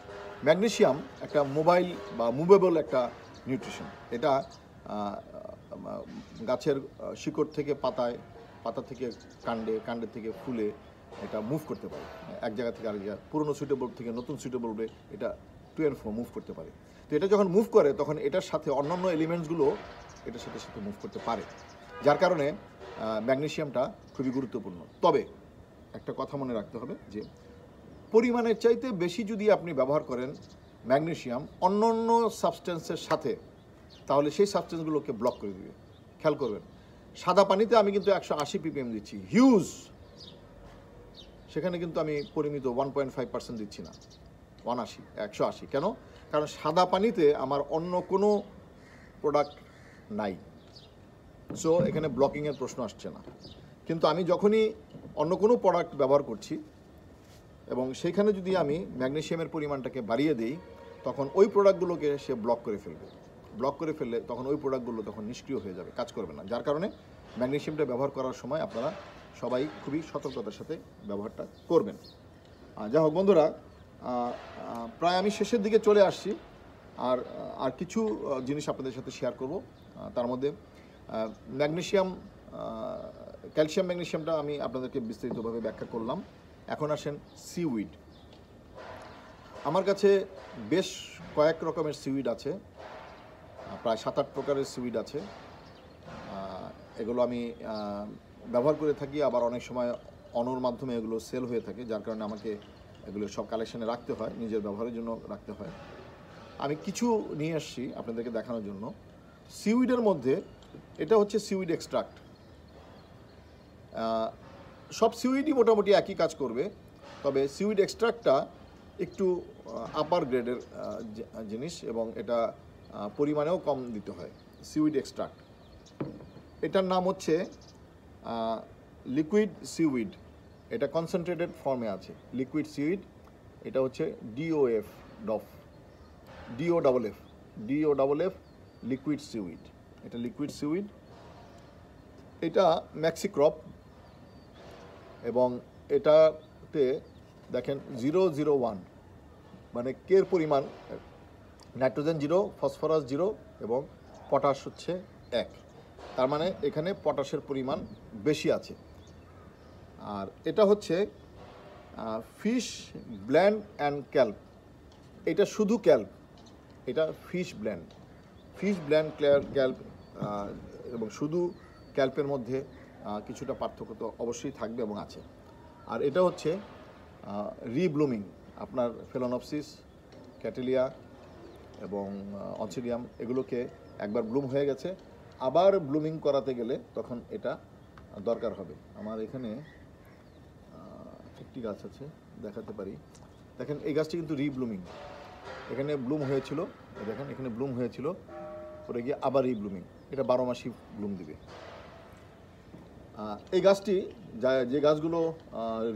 ম্যাগনেশিয়াম একটা মোবাইল বা মুভেবল একটা নিউট্রিশন এটা গাছের শিকড় থেকে পাতায় পাতা থেকে কাণ্ডে কাণ্ডে থেকে ফুলে এটা মুভ করতে পারে এক জায়গা থেকে আরেক জায়গা পুরনো সুইটেবল থেকে নতুন সুইটেবল এটা টু অ্যান্ড ফোর মুভ করতে পারে তো এটা যখন মুভ করে তখন এটার সাথে অন্যান্য এলিমেন্টসগুলো এটার সাথে সাথে মুভ করতে পারে যার কারণে ম্যাগনেশিয়ামটা খুবই গুরুত্বপূর্ণ তবে একটা কথা মনে রাখতে হবে যে পরিমাণের চাইতে বেশি যদি আপনি ব্যবহার করেন ম্যাগনেশিয়াম অন্য অন্য সাবস্টেন্সের সাথে তাহলে সেই সাবস্টেন্সগুলোকে ব্লক করে দিবে খেয়াল করবেন সাদা পানিতে আমি কিন্তু একশো আশি পিপিএম দিচ্ছি হিউজ সেখানে কিন্তু আমি পরিমিত ওয়ান পয়েন্ট ফাইভ পার্সেন্ট দিচ্ছি না ওয়ান আশি একশো আশি কেন কারণ সাদা পানিতে আমার অন্য কোনো প্রোডাক্ট নাই সো এখানে ব্লকিংয়ের প্রশ্ন আসছে না কিন্তু আমি যখনই অন্য কোনো প্রোডাক্ট ব্যবহার করছি এবং সেখানে যদি আমি ম্যাগনেশিয়ামের পরিমাণটাকে বাড়িয়ে দিই তখন ওই প্রোডাক্টগুলোকে সে ব্লক করে ফেলবে ব্লক করে ফেললে তখন ওই প্রোডাক্টগুলো তখন নিষ্ক্রিয় হয়ে যাবে কাজ করবে না যার কারণে ম্যাগনেশিয়ামটা ব্যবহার করার সময় আপনারা সবাই খুবই সতর্কতার সাথে ব্যবহারটা করবেন যাই হোক বন্ধুরা প্রায় আমি শেষের দিকে চলে আসছি আর আর কিছু জিনিস আপনাদের সাথে শেয়ার করব তার মধ্যে ম্যাগনেশিয়াম ক্যালসিয়াম ম্যাগনেশিয়ামটা আমি আপনাদেরকে বিস্তারিতভাবে ব্যাখ্যা করলাম এখন আসেন সিউইড আমার কাছে বেশ কয়েক রকমের সিউইড আছে প্রায় সাত আট প্রকারের সিউইড আছে এগুলো আমি ব্যবহার করে থাকি আবার অনেক সময় অনর মাধ্যমে এগুলো সেল হয়ে থাকে যার কারণে আমাকে এগুলো সব কালেকশানে রাখতে হয় নিজের ব্যবহারের জন্য রাখতে হয় আমি কিছু নিয়ে আসছি আপনাদেরকে দেখানোর জন্য সিউইডের মধ্যে এটা হচ্ছে সিউইড এক্সট্রাক্ট সব সিউইডই মোটামুটি একই কাজ করবে তবে সিউইড এক্সট্রাক্টটা একটু আপার গ্রেডের জিনিস এবং এটা পরিমাণেও কম দিতে হয় সিউইড এক্সট্রাক্ট এটার নাম হচ্ছে লিকুইড সিউইড এটা কনসেন্ট্রেটেড ফর্মে আছে লিকুইড সিউইড এটা হচ্ছে DOF DOF DO double F DO double F liquid seaweed এটা লিকুইড সিউইড এটা ম্যাক্সিক্রপ এবং এটাতে দেখেন জিরো জিরো ওয়ান মানে কের পরিমাণ নাইট্রোজেন জিরো ফসফরাস জিরো এবং পটাশ হচ্ছে এক তার মানে এখানে পটাশের পরিমাণ বেশি আছে আর এটা হচ্ছে ফিশ ব্ল্যান্ড অ্যান্ড ক্যাল্প এটা শুধু ক্যাল্প এটা ফিশ ব্ল্যান্ড ফিশ ব্ল্যান্ড ক্লেয়ার ক্যাল্প এবং শুধু ক্যাল্পের মধ্যে কিছুটা পার্থক্য তো অবশ্যই থাকবে এবং আছে আর এটা হচ্ছে রিব্লুমিং আপনার ফেলোনপসিস ক্যাটেলিয়া এবং অনসিডিয়াম এগুলোকে একবার ব্লুম হয়ে গেছে আবার ব্লুমিং করাতে গেলে তখন এটা দরকার হবে আমার এখানে একটি গাছ আছে দেখাতে পারি দেখেন এই গাছটি কিন্তু রিব্লুমিং এখানে ব্লুম হয়েছিল দেখেন এখানে ব্লুম হয়েছিল তারপরে গিয়ে আবার এই ব্লুমিং এটা বারো মাসই ব্লুম দিবে এই গাছটি যা যে গাছগুলো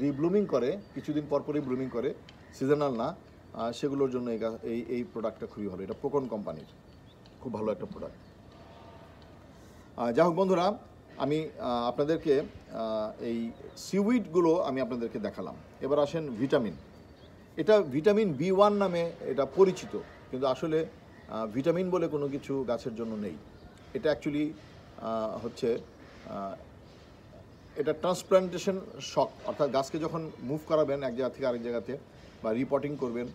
রিব্লুমিং করে কিছুদিন পরপরই ব্লুমিং করে সিজনাল না সেগুলোর জন্য এই গাছ এই এই প্রোডাক্টটা খুবই ভালো এটা প্রকন কোম্পানির খুব ভালো একটা প্রোডাক্ট যাই হোক বন্ধুরা আমি আপনাদেরকে এই সিউইডগুলো আমি আপনাদেরকে দেখালাম এবার আসেন ভিটামিন এটা ভিটামিন বি ওয়ান নামে এটা পরিচিত কিন্তু আসলে ভিটামিন বলে কোনো কিছু গাছের জন্য নেই এটা অ্যাকচুয়ালি হচ্ছে এটা ট্রান্সপ্লান্টেশন শক অর্থাৎ গাছকে যখন মুভ করাবেন এক জায়গা থেকে আরেক জায়গাতে বা রিপোর্টিং করবেন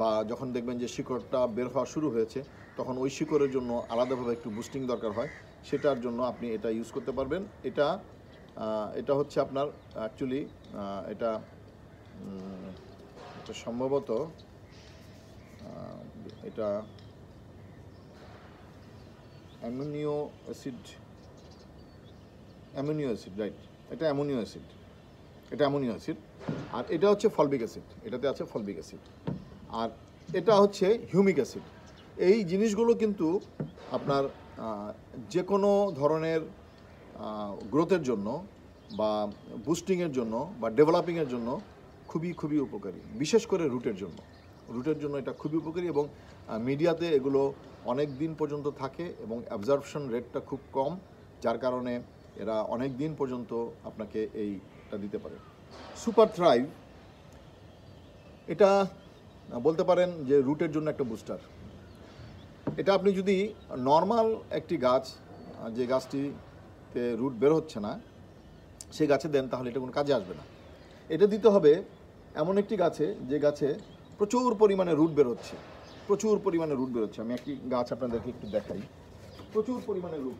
বা যখন দেখবেন যে শিকড়টা বের হওয়া শুরু হয়েছে তখন ওই শিকড়ের জন্য আলাদাভাবে একটু বুস্টিং দরকার হয় সেটার জন্য আপনি এটা ইউজ করতে পারবেন এটা এটা হচ্ছে আপনার অ্যাকচুয়ালি এটা সম্ভবত এটা amino acid amino acid right এটা অ্যামোনিও অ্যাসিড এটা অ্যামোনিও অ্যাসিড আর এটা হচ্ছে ফলবিক অ্যাসিড এটাতে আছে ফলবিক অ্যাসিড আর এটা হচ্ছে হিউমিক অ্যাসিড এই জিনিসগুলো কিন্তু আপনার যে কোনো ধরনের গ্রোথের জন্য বা বুস্টিংয়ের জন্য বা ডেভেলপিংয়ের জন্য খুবই খুবই উপকারী বিশেষ করে রুটের জন্য রুটের জন্য এটা খুবই উপকারী এবং মিডিয়াতে এগুলো অনেক দিন পর্যন্ত থাকে এবং অ্যাবজার্পশন রেটটা খুব কম যার কারণে এরা অনেক দিন পর্যন্ত আপনাকে এইটা দিতে পারে সুপার থ্রাইভ এটা বলতে পারেন যে রুটের জন্য একটা বুস্টার এটা আপনি যদি নর্মাল একটি গাছ যে গাছটিতে রুট বের হচ্ছে না সেই গাছে দেন তাহলে এটা কোনো কাজে আসবে না এটা দিতে হবে এমন একটি গাছে যে গাছে প্রচুর পরিমাণে রুট বেরোচ্ছে প্রচুর পরিমাণে রুট বেরোচ্ছে আমি একটি গাছ আপনাদেরকে একটু দেখাই প্রচুর পরিমাণে রুট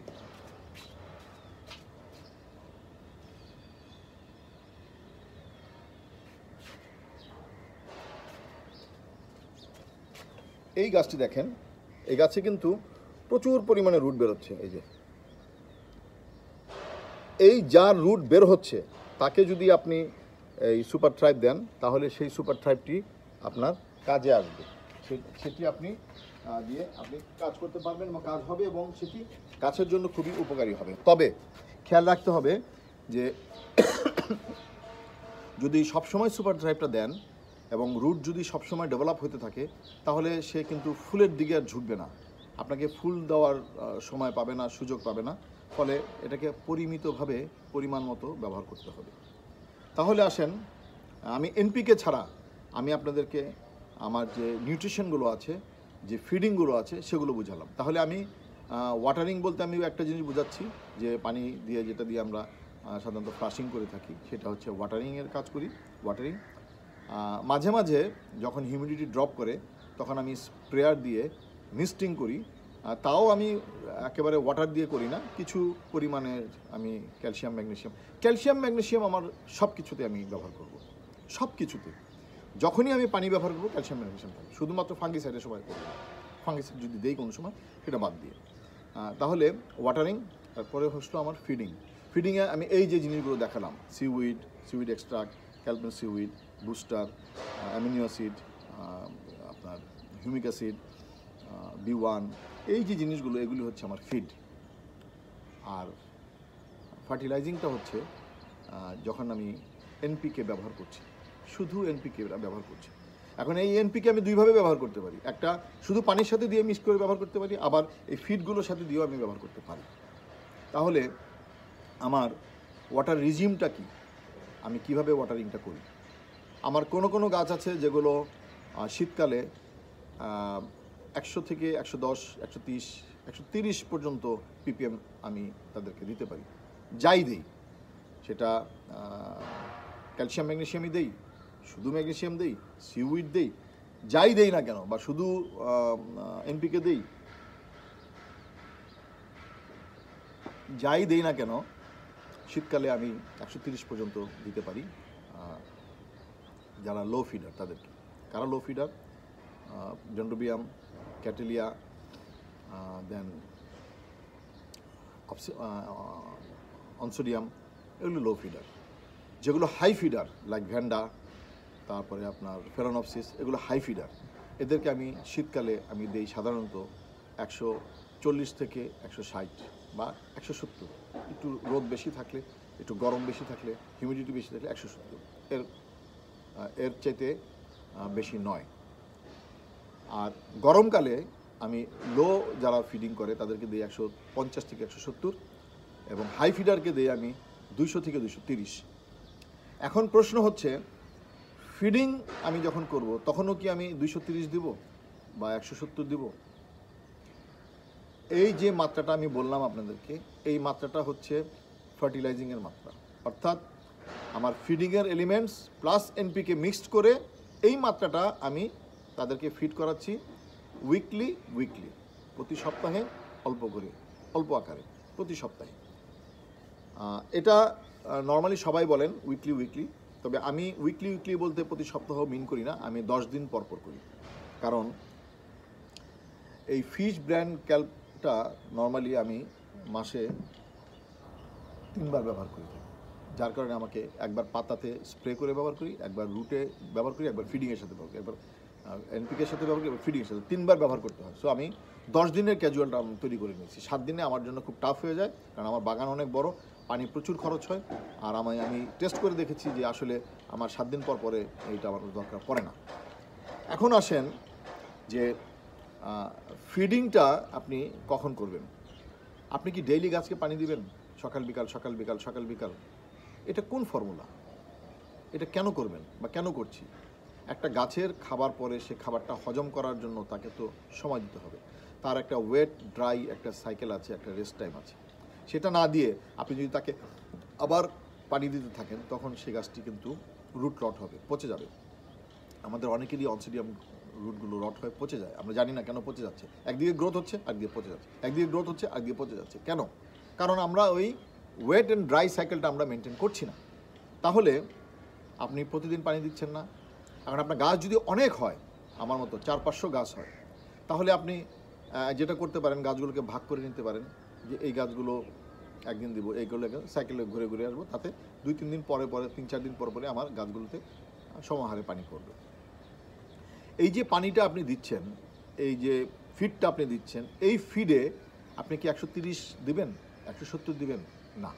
এই গাছটি দেখেন এই গাছে কিন্তু প্রচুর পরিমাণে রুট বেরোচ্ছে এই যে এই যার রুট বের হচ্ছে তাকে যদি আপনি এই সুপার ট্রাইব দেন তাহলে সেই সুপার ট্রাইবটি আপনার কাজে আসবে সেটি আপনি দিয়ে আপনি কাজ করতে পারবেন এবং কাজ হবে এবং সেটি গাছের জন্য খুবই উপকারী হবে তবে খেয়াল রাখতে হবে যে যদি সবসময় সুপার ড্রাইভটা দেন এবং রুট যদি সবসময় ডেভেলপ হতে থাকে তাহলে সে কিন্তু ফুলের দিকে আর ঝুঁকবে না আপনাকে ফুল দেওয়ার সময় পাবে না সুযোগ পাবে না ফলে এটাকে পরিমিতভাবে পরিমাণ মতো ব্যবহার করতে হবে তাহলে আসেন আমি এনপিকে ছাড়া আমি আপনাদেরকে আমার যে নিউট্রিশনগুলো আছে যে ফিডিংগুলো আছে সেগুলো বুঝালাম তাহলে আমি ওয়াটারিং বলতে আমি একটা জিনিস বোঝাচ্ছি যে পানি দিয়ে যেটা দিয়ে আমরা সাধারণত ফ্লাশিং করে থাকি সেটা হচ্ছে ওয়াটারিংয়ের কাজ করি ওয়াটারিং মাঝে মাঝে যখন হিউমিডিটি ড্রপ করে তখন আমি স্প্রেয়ার দিয়ে মিস্টিং করি তাও আমি একেবারে ওয়াটার দিয়ে করি না কিছু পরিমাণে আমি ক্যালসিয়াম ম্যাগনেশিয়াম ক্যালসিয়াম ম্যাগনেশিয়াম আমার সব কিছুতে আমি ব্যবহার করব সব কিছুতে যখনই আমি পানি ব্যবহার করবো ক্যালসিয়াম ম্যাগনেশিয়াম পাবো শুধুমাত্র ফাঙ্গিসাইডের সবাই করবো ফাঙ্গিসাইড যদি দেই কোনো সময় সেটা বাদ দিয়ে তাহলে ওয়াটারিং তারপরে হচ্ছিল আমার ফিডিং ফিডিংয়ে আমি এই যে জিনিসগুলো দেখালাম সিউইড সিউইড এক্সট্রাক্ট ক্যালপিন সিউইড বুস্টার অ্যামিনিও অ্যাসিড আপনার হিউমিক অ্যাসিড বি ওয়ান এই যে জিনিসগুলো এগুলি হচ্ছে আমার ফিড আর ফার্টিলাইজিংটা হচ্ছে যখন আমি এনপিকে ব্যবহার করছি শুধু এনপিকে ব্যবহার করছি এখন এই এনপিকে আমি দুইভাবে ব্যবহার করতে পারি একটা শুধু পানির সাথে দিয়ে মিক্স করে ব্যবহার করতে পারি আবার এই ফিডগুলোর সাথে দিয়েও আমি ব্যবহার করতে পারি তাহলে আমার ওয়াটার রিজিমটা কি আমি কিভাবে ওয়াটারিংটা করি আমার কোনো কোনো গাছ আছে যেগুলো শীতকালে একশো থেকে একশো দশ একশো তিরিশ একশো তিরিশ পর্যন্ত পিপিএম আমি তাদেরকে দিতে পারি যাই দিই সেটা ক্যালসিয়াম ম্যাগনেশিয়ামই দেই শুধু ম্যাগনেশিয়াম দেই সিউইড দেই যাই দেই না কেন বা শুধু এনপিকে দেই যাই দেই না কেন শীতকালে আমি একশো পর্যন্ত দিতে পারি যারা লো ফিডার তাদেরকে কারা লো ফিডার জন্ডোবিয়াম ক্যাটেলিয়া দেন অনসোডিয়াম এগুলো লো ফিডার যেগুলো হাই ফিডার লাইক ভ্যান্ডা তারপরে আপনার ফেরানপসিস এগুলো হাই ফিডার এদেরকে আমি শীতকালে আমি দেই সাধারণত একশো চল্লিশ থেকে একশো ষাট বা একশো সত্তর একটু রোদ বেশি থাকলে একটু গরম বেশি থাকলে হিউমিডিটি বেশি থাকলে একশো সত্তর এর এর চাইতে বেশি নয় আর গরমকালে আমি লো যারা ফিডিং করে তাদেরকে দিই একশো পঞ্চাশ থেকে একশো সত্তর এবং হাই ফিডারকে দিই আমি দুইশো থেকে দুইশো তিরিশ এখন প্রশ্ন হচ্ছে ফিডিং আমি যখন করব তখনও কি আমি দুইশো তিরিশ দিব বা একশো সত্তর দিব এই যে মাত্রাটা আমি বললাম আপনাদেরকে এই মাত্রাটা হচ্ছে ফার্টিলাইজিংয়ের মাত্রা অর্থাৎ আমার ফিডিংয়ের এলিমেন্টস প্লাস এনপিকে মিক্সড করে এই মাত্রাটা আমি তাদেরকে ফিড করাচ্ছি উইকলি উইকলি প্রতি সপ্তাহে অল্প করে অল্প আকারে প্রতি সপ্তাহে এটা নর্মালি সবাই বলেন উইকলি উইকলি তবে আমি উইকলি উইকলি বলতে প্রতি সপ্তাহ মিন করি না আমি দশ দিন পরপর করি কারণ এই ফিশ ব্র্যান্ড ক্যাল্পটা নর্মালি আমি মাসে তিনবার ব্যবহার করি যার কারণে আমাকে একবার পাতাতে স্প্রে করে ব্যবহার করি একবার রুটে ব্যবহার করি একবার ফিডিংয়ের সাথে ব্যবহার করি একবার এনপিকের সাথে ব্যবহার করি একবার ফিডিংয়ের সাথে তিনবার ব্যবহার করতে হয় সো আমি দশ দিনের ক্যাজুয়ালটা আমি তৈরি করে নিয়েছি সাত দিনে আমার জন্য খুব টাফ হয়ে যায় কারণ আমার বাগান অনেক বড় পানি প্রচুর খরচ হয় আর আমি আমি টেস্ট করে দেখেছি যে আসলে আমার সাত দিন পর পরে এইটা আমার দরকার পড়ে না এখন আসেন যে ফিডিংটা আপনি কখন করবেন আপনি কি ডেইলি গাছকে পানি দিবেন সকাল বিকাল সকাল বিকাল সকাল বিকাল এটা কোন ফর্মুলা এটা কেন করবেন বা কেন করছি একটা গাছের খাবার পরে সে খাবারটা হজম করার জন্য তাকে তো সময় দিতে হবে তার একটা ওয়েট ড্রাই একটা সাইকেল আছে একটা রেস্ট টাইম আছে সেটা না দিয়ে আপনি যদি তাকে আবার পানি দিতে থাকেন তখন সে গাছটি কিন্তু রুট রট হবে পচে যাবে আমাদের অনেকেরই অনসিডিয়াম রুটগুলো রট হয়ে পচে যায় আমরা জানি না কেন পচে যাচ্ছে একদিকে গ্রোথ হচ্ছে একদিকে পচে যাচ্ছে একদিকে গ্রোথ হচ্ছে একদিকে পচে যাচ্ছে কেন কারণ আমরা ওই ওয়েট অ্যান্ড ড্রাই সাইকেলটা আমরা মেনটেন করছি না তাহলে আপনি প্রতিদিন পানি দিচ্ছেন না এখন আপনার গাছ যদি অনেক হয় আমার মতো চার পাঁচশো গাছ হয় তাহলে আপনি যেটা করতে পারেন গাছগুলোকে ভাগ করে নিতে পারেন যে এই গাছগুলো একদিন দিব এইগুলো সাইকেলে ঘুরে ঘুরে আসবো তাতে দুই তিন দিন পরে পরে তিন চার দিন পর পরে আমার গাছগুলোতে সমাহারে পানি পড়বে এই যে পানিটা আপনি দিচ্ছেন এই যে ফিডটা আপনি দিচ্ছেন এই ফিডে আপনি কি একশো তিরিশ দেবেন একশো সত্তর দেবেন না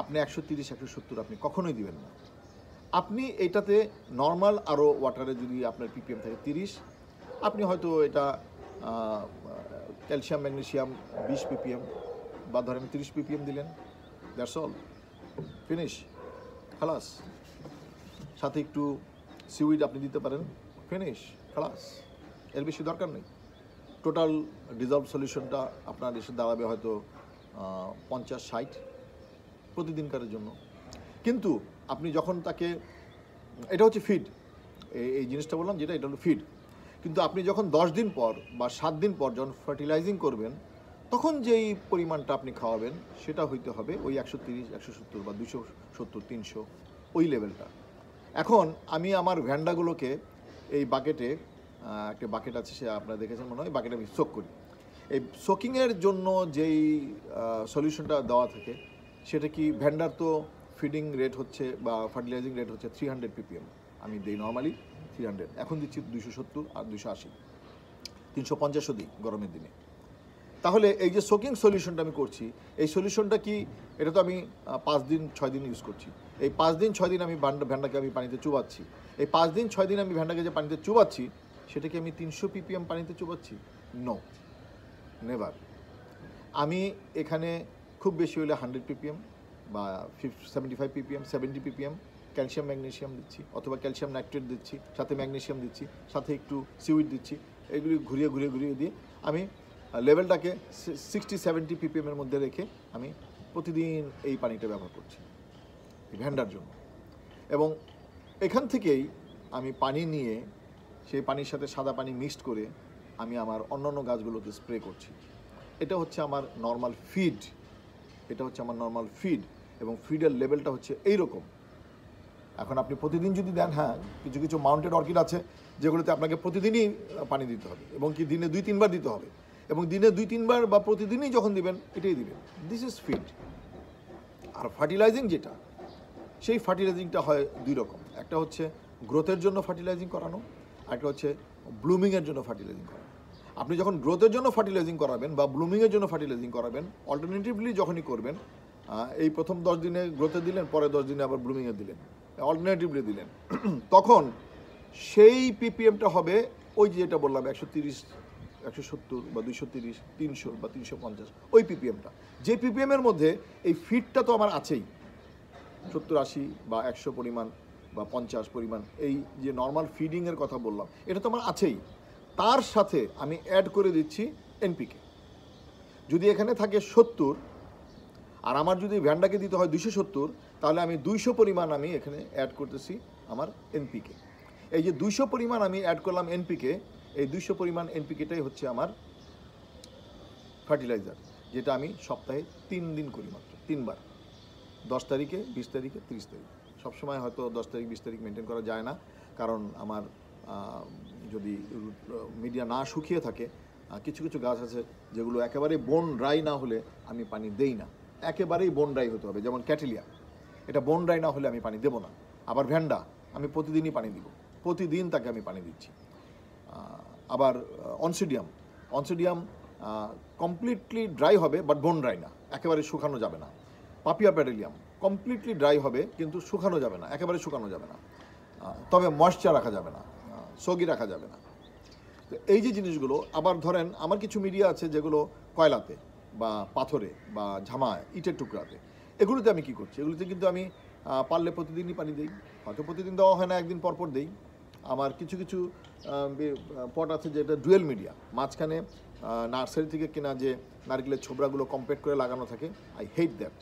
আপনি একশো তিরিশ একশো সত্তর আপনি কখনোই দিবেন না আপনি এটাতে নর্মাল আরও ওয়াটারে যদি আপনার পিপিএম থাকে তিরিশ আপনি হয়তো এটা ক্যালসিয়াম ম্যাগনেশিয়াম বিশ পিপিএম বা ধরেন তিরিশ পিপিএম দিলেন দ্যাটস অল ফিনিশ খালাস সাথে একটু সিউইড আপনি দিতে পারেন ফিনিশ খালাস এর বেশি দরকার নেই টোটাল ডিজলভ সলিউশনটা আপনার এসে দাঁড়াবে হয়তো পঞ্চাশ ষাট প্রতিদিনকারের জন্য কিন্তু আপনি যখন তাকে এটা হচ্ছে ফিড এই জিনিসটা বললাম যেটা এটা হলো ফিড কিন্তু আপনি যখন দশ দিন পর বা সাত দিন পর যখন ফার্টিলাইজিং করবেন তখন যেই পরিমাণটা আপনি খাওয়াবেন সেটা হইতে হবে ওই একশো তিরিশ একশো সত্তর বা দুশো সত্তর তিনশো ওই লেভেলটা এখন আমি আমার ভ্যান্ডাগুলোকে এই বাকেটে একটা বাকেট আছে সে আপনারা দেখেছেন মনে হয় বাকেটে আমি সোক করি এই সোকিংয়ের জন্য যেই সলিউশনটা দেওয়া থাকে সেটা কি ভ্যান্ডার তো ফিডিং রেট হচ্ছে বা ফার্টিলাইজিং রেট হচ্ছে থ্রি হান্ড্রেড পিপিএম আমি দিই নর্মালি থ্রি হান্ড্রেড এখন দিচ্ছি দুশো সত্তর আর দুশো আশি তিনশো পঞ্চাশও দিই গরমের দিনে তাহলে এই যে সোকিং সলিউশনটা আমি করছি এই সলিউশনটা কি এটা তো আমি পাঁচ দিন ছয় দিন ইউজ করছি এই পাঁচ দিন ছয় দিন আমি ভ্যান্ডাকে আমি পানিতে চুবাচ্ছি এই পাঁচ দিন ছয় দিন আমি ভ্যান্ডাকে যে পানিতে চুবাচ্ছি সেটাকে আমি তিনশো পিপিএম পানিতে চুবাচ্ছি নো নেভার আমি এখানে খুব বেশি হলে হান্ড্রেড পিপিএম বা ফিফ seventy five ppm seventy ppm calcium magnesium দিচ্ছি অথবা ক্যালসিয়াম নাইট্রেট দিচ্ছি সাথে ম্যাগনেশিয়াম দিচ্ছি সাথে একটু সিউইড দিচ্ছি এগুলি ঘুরিয়ে ঘুরিয়ে ঘুরিয়ে দিয়ে আমি লেভেলটাকে সিক্সটি সেভেন্টি পিপিএমের মধ্যে রেখে আমি প্রতিদিন এই পানিটা ব্যবহার করছি ভ্যান্ডার জন্য এবং এখান থেকেই আমি পানি নিয়ে সেই পানির সাথে সাদা পানি মিক্সড করে আমি আমার অন্যান্য গাছগুলোতে স্প্রে করছি এটা হচ্ছে আমার নর্মাল ফিড এটা হচ্ছে আমার নর্মাল ফিড এবং ফিডের লেভেলটা হচ্ছে এইরকম এখন আপনি প্রতিদিন যদি দেন হ্যাঁ কিছু কিছু মাউন্টেড অর্কিড আছে যেগুলোতে আপনাকে প্রতিদিনই পানি দিতে হবে এবং কি দিনে দুই তিনবার দিতে হবে এবং দিনে দুই তিনবার বা প্রতিদিনই যখন দিবেন এটাই দিবেন দিস ইজ ফিড আর ফার্টিলাইজিং যেটা সেই ফার্টিলাইজিংটা হয় দুই রকম একটা হচ্ছে গ্রোথের জন্য ফার্টিলাইজিং করানো একটা হচ্ছে ব্লুমিংয়ের জন্য ফার্টিলাইজিং করানো আপনি যখন গ্রোথের জন্য ফার্টিলাইজিং করাবেন বা ব্লুমিংয়ের জন্য ফার্টিলাইজিং করাবেন অল্টারনেটিভলি যখনই করবেন এই প্রথম দশ দিনে গ্রোথে দিলেন পরে দশ দিনে আবার ব্লুমিংয়ে দিলেন অল্টারনেটিভলি দিলেন তখন সেই পিপিএমটা হবে ওই যে যেটা বললাম একশো তিরিশ একশো সত্তর বা দুইশো তিরিশ তিনশো বা তিনশো পঞ্চাশ ওই পিপিএমটা যে পিপিএমের মধ্যে এই ফিটটা তো আমার আছেই সত্তর আশি বা একশো পরিমাণ বা পঞ্চাশ পরিমাণ এই যে নর্মাল ফিডিংয়ের কথা বললাম এটা তো আমার আছেই তার সাথে আমি অ্যাড করে দিচ্ছি এনপিকে যদি এখানে থাকে সত্তর আর আমার যদি ভ্যান্ডাকে দিতে হয় দুশো সত্তর তাহলে আমি দুইশো পরিমাণ আমি এখানে অ্যাড করতেছি আমার এনপিকে এই যে দুইশো পরিমাণ আমি অ্যাড করলাম এনপিকে এই দুইশো পরিমাণ এনপিকেটাই হচ্ছে আমার ফার্টিলাইজার যেটা আমি সপ্তাহে তিন দিন করি মাত্র তিনবার দশ তারিখে বিশ তারিখে তিরিশ তারিখ সবসময় হয়তো দশ তারিখ বিশ তারিখ মেনটেন করা যায় না কারণ আমার যদি মিডিয়া না শুকিয়ে থাকে কিছু কিছু গাছ আছে যেগুলো একেবারে বন ড্রাই না হলে আমি পানি দেই না একেবারেই বন ড্রাই হতে হবে যেমন ক্যাটেলিয়া এটা বনরাই না হলে আমি পানি দেবো না আবার ভ্যান্ডা আমি প্রতিদিনই পানি দিব প্রতিদিন তাকে আমি পানি দিচ্ছি আবার অনসিডিয়াম অনসিডিয়াম কমপ্লিটলি ড্রাই হবে বাট বোন ড্রাই না একেবারে শুকানো যাবে না পাপিয়া প্যাডেলিয়াম কমপ্লিটলি ড্রাই হবে কিন্তু শুকানো যাবে না একেবারে শুকানো যাবে না তবে ময়শ্চার রাখা যাবে না সগি রাখা যাবে না তো এই যে জিনিসগুলো আবার ধরেন আমার কিছু মিডিয়া আছে যেগুলো কয়লাতে বা পাথরে বা ঝামায় ইটের টুকরাতে এগুলোতে আমি কি করছি এগুলোতে কিন্তু আমি পারলে প্রতিদিনই পানি দিই হয়তো প্রতিদিন দেওয়া হয় না একদিন পরপর দিই আমার কিছু কিছু পট আছে যেটা ডুয়েল মিডিয়া মাঝখানে নার্সারি থেকে কেনা যে নারকেলের ছোবড়াগুলো কম্পেট করে লাগানো থাকে I hate that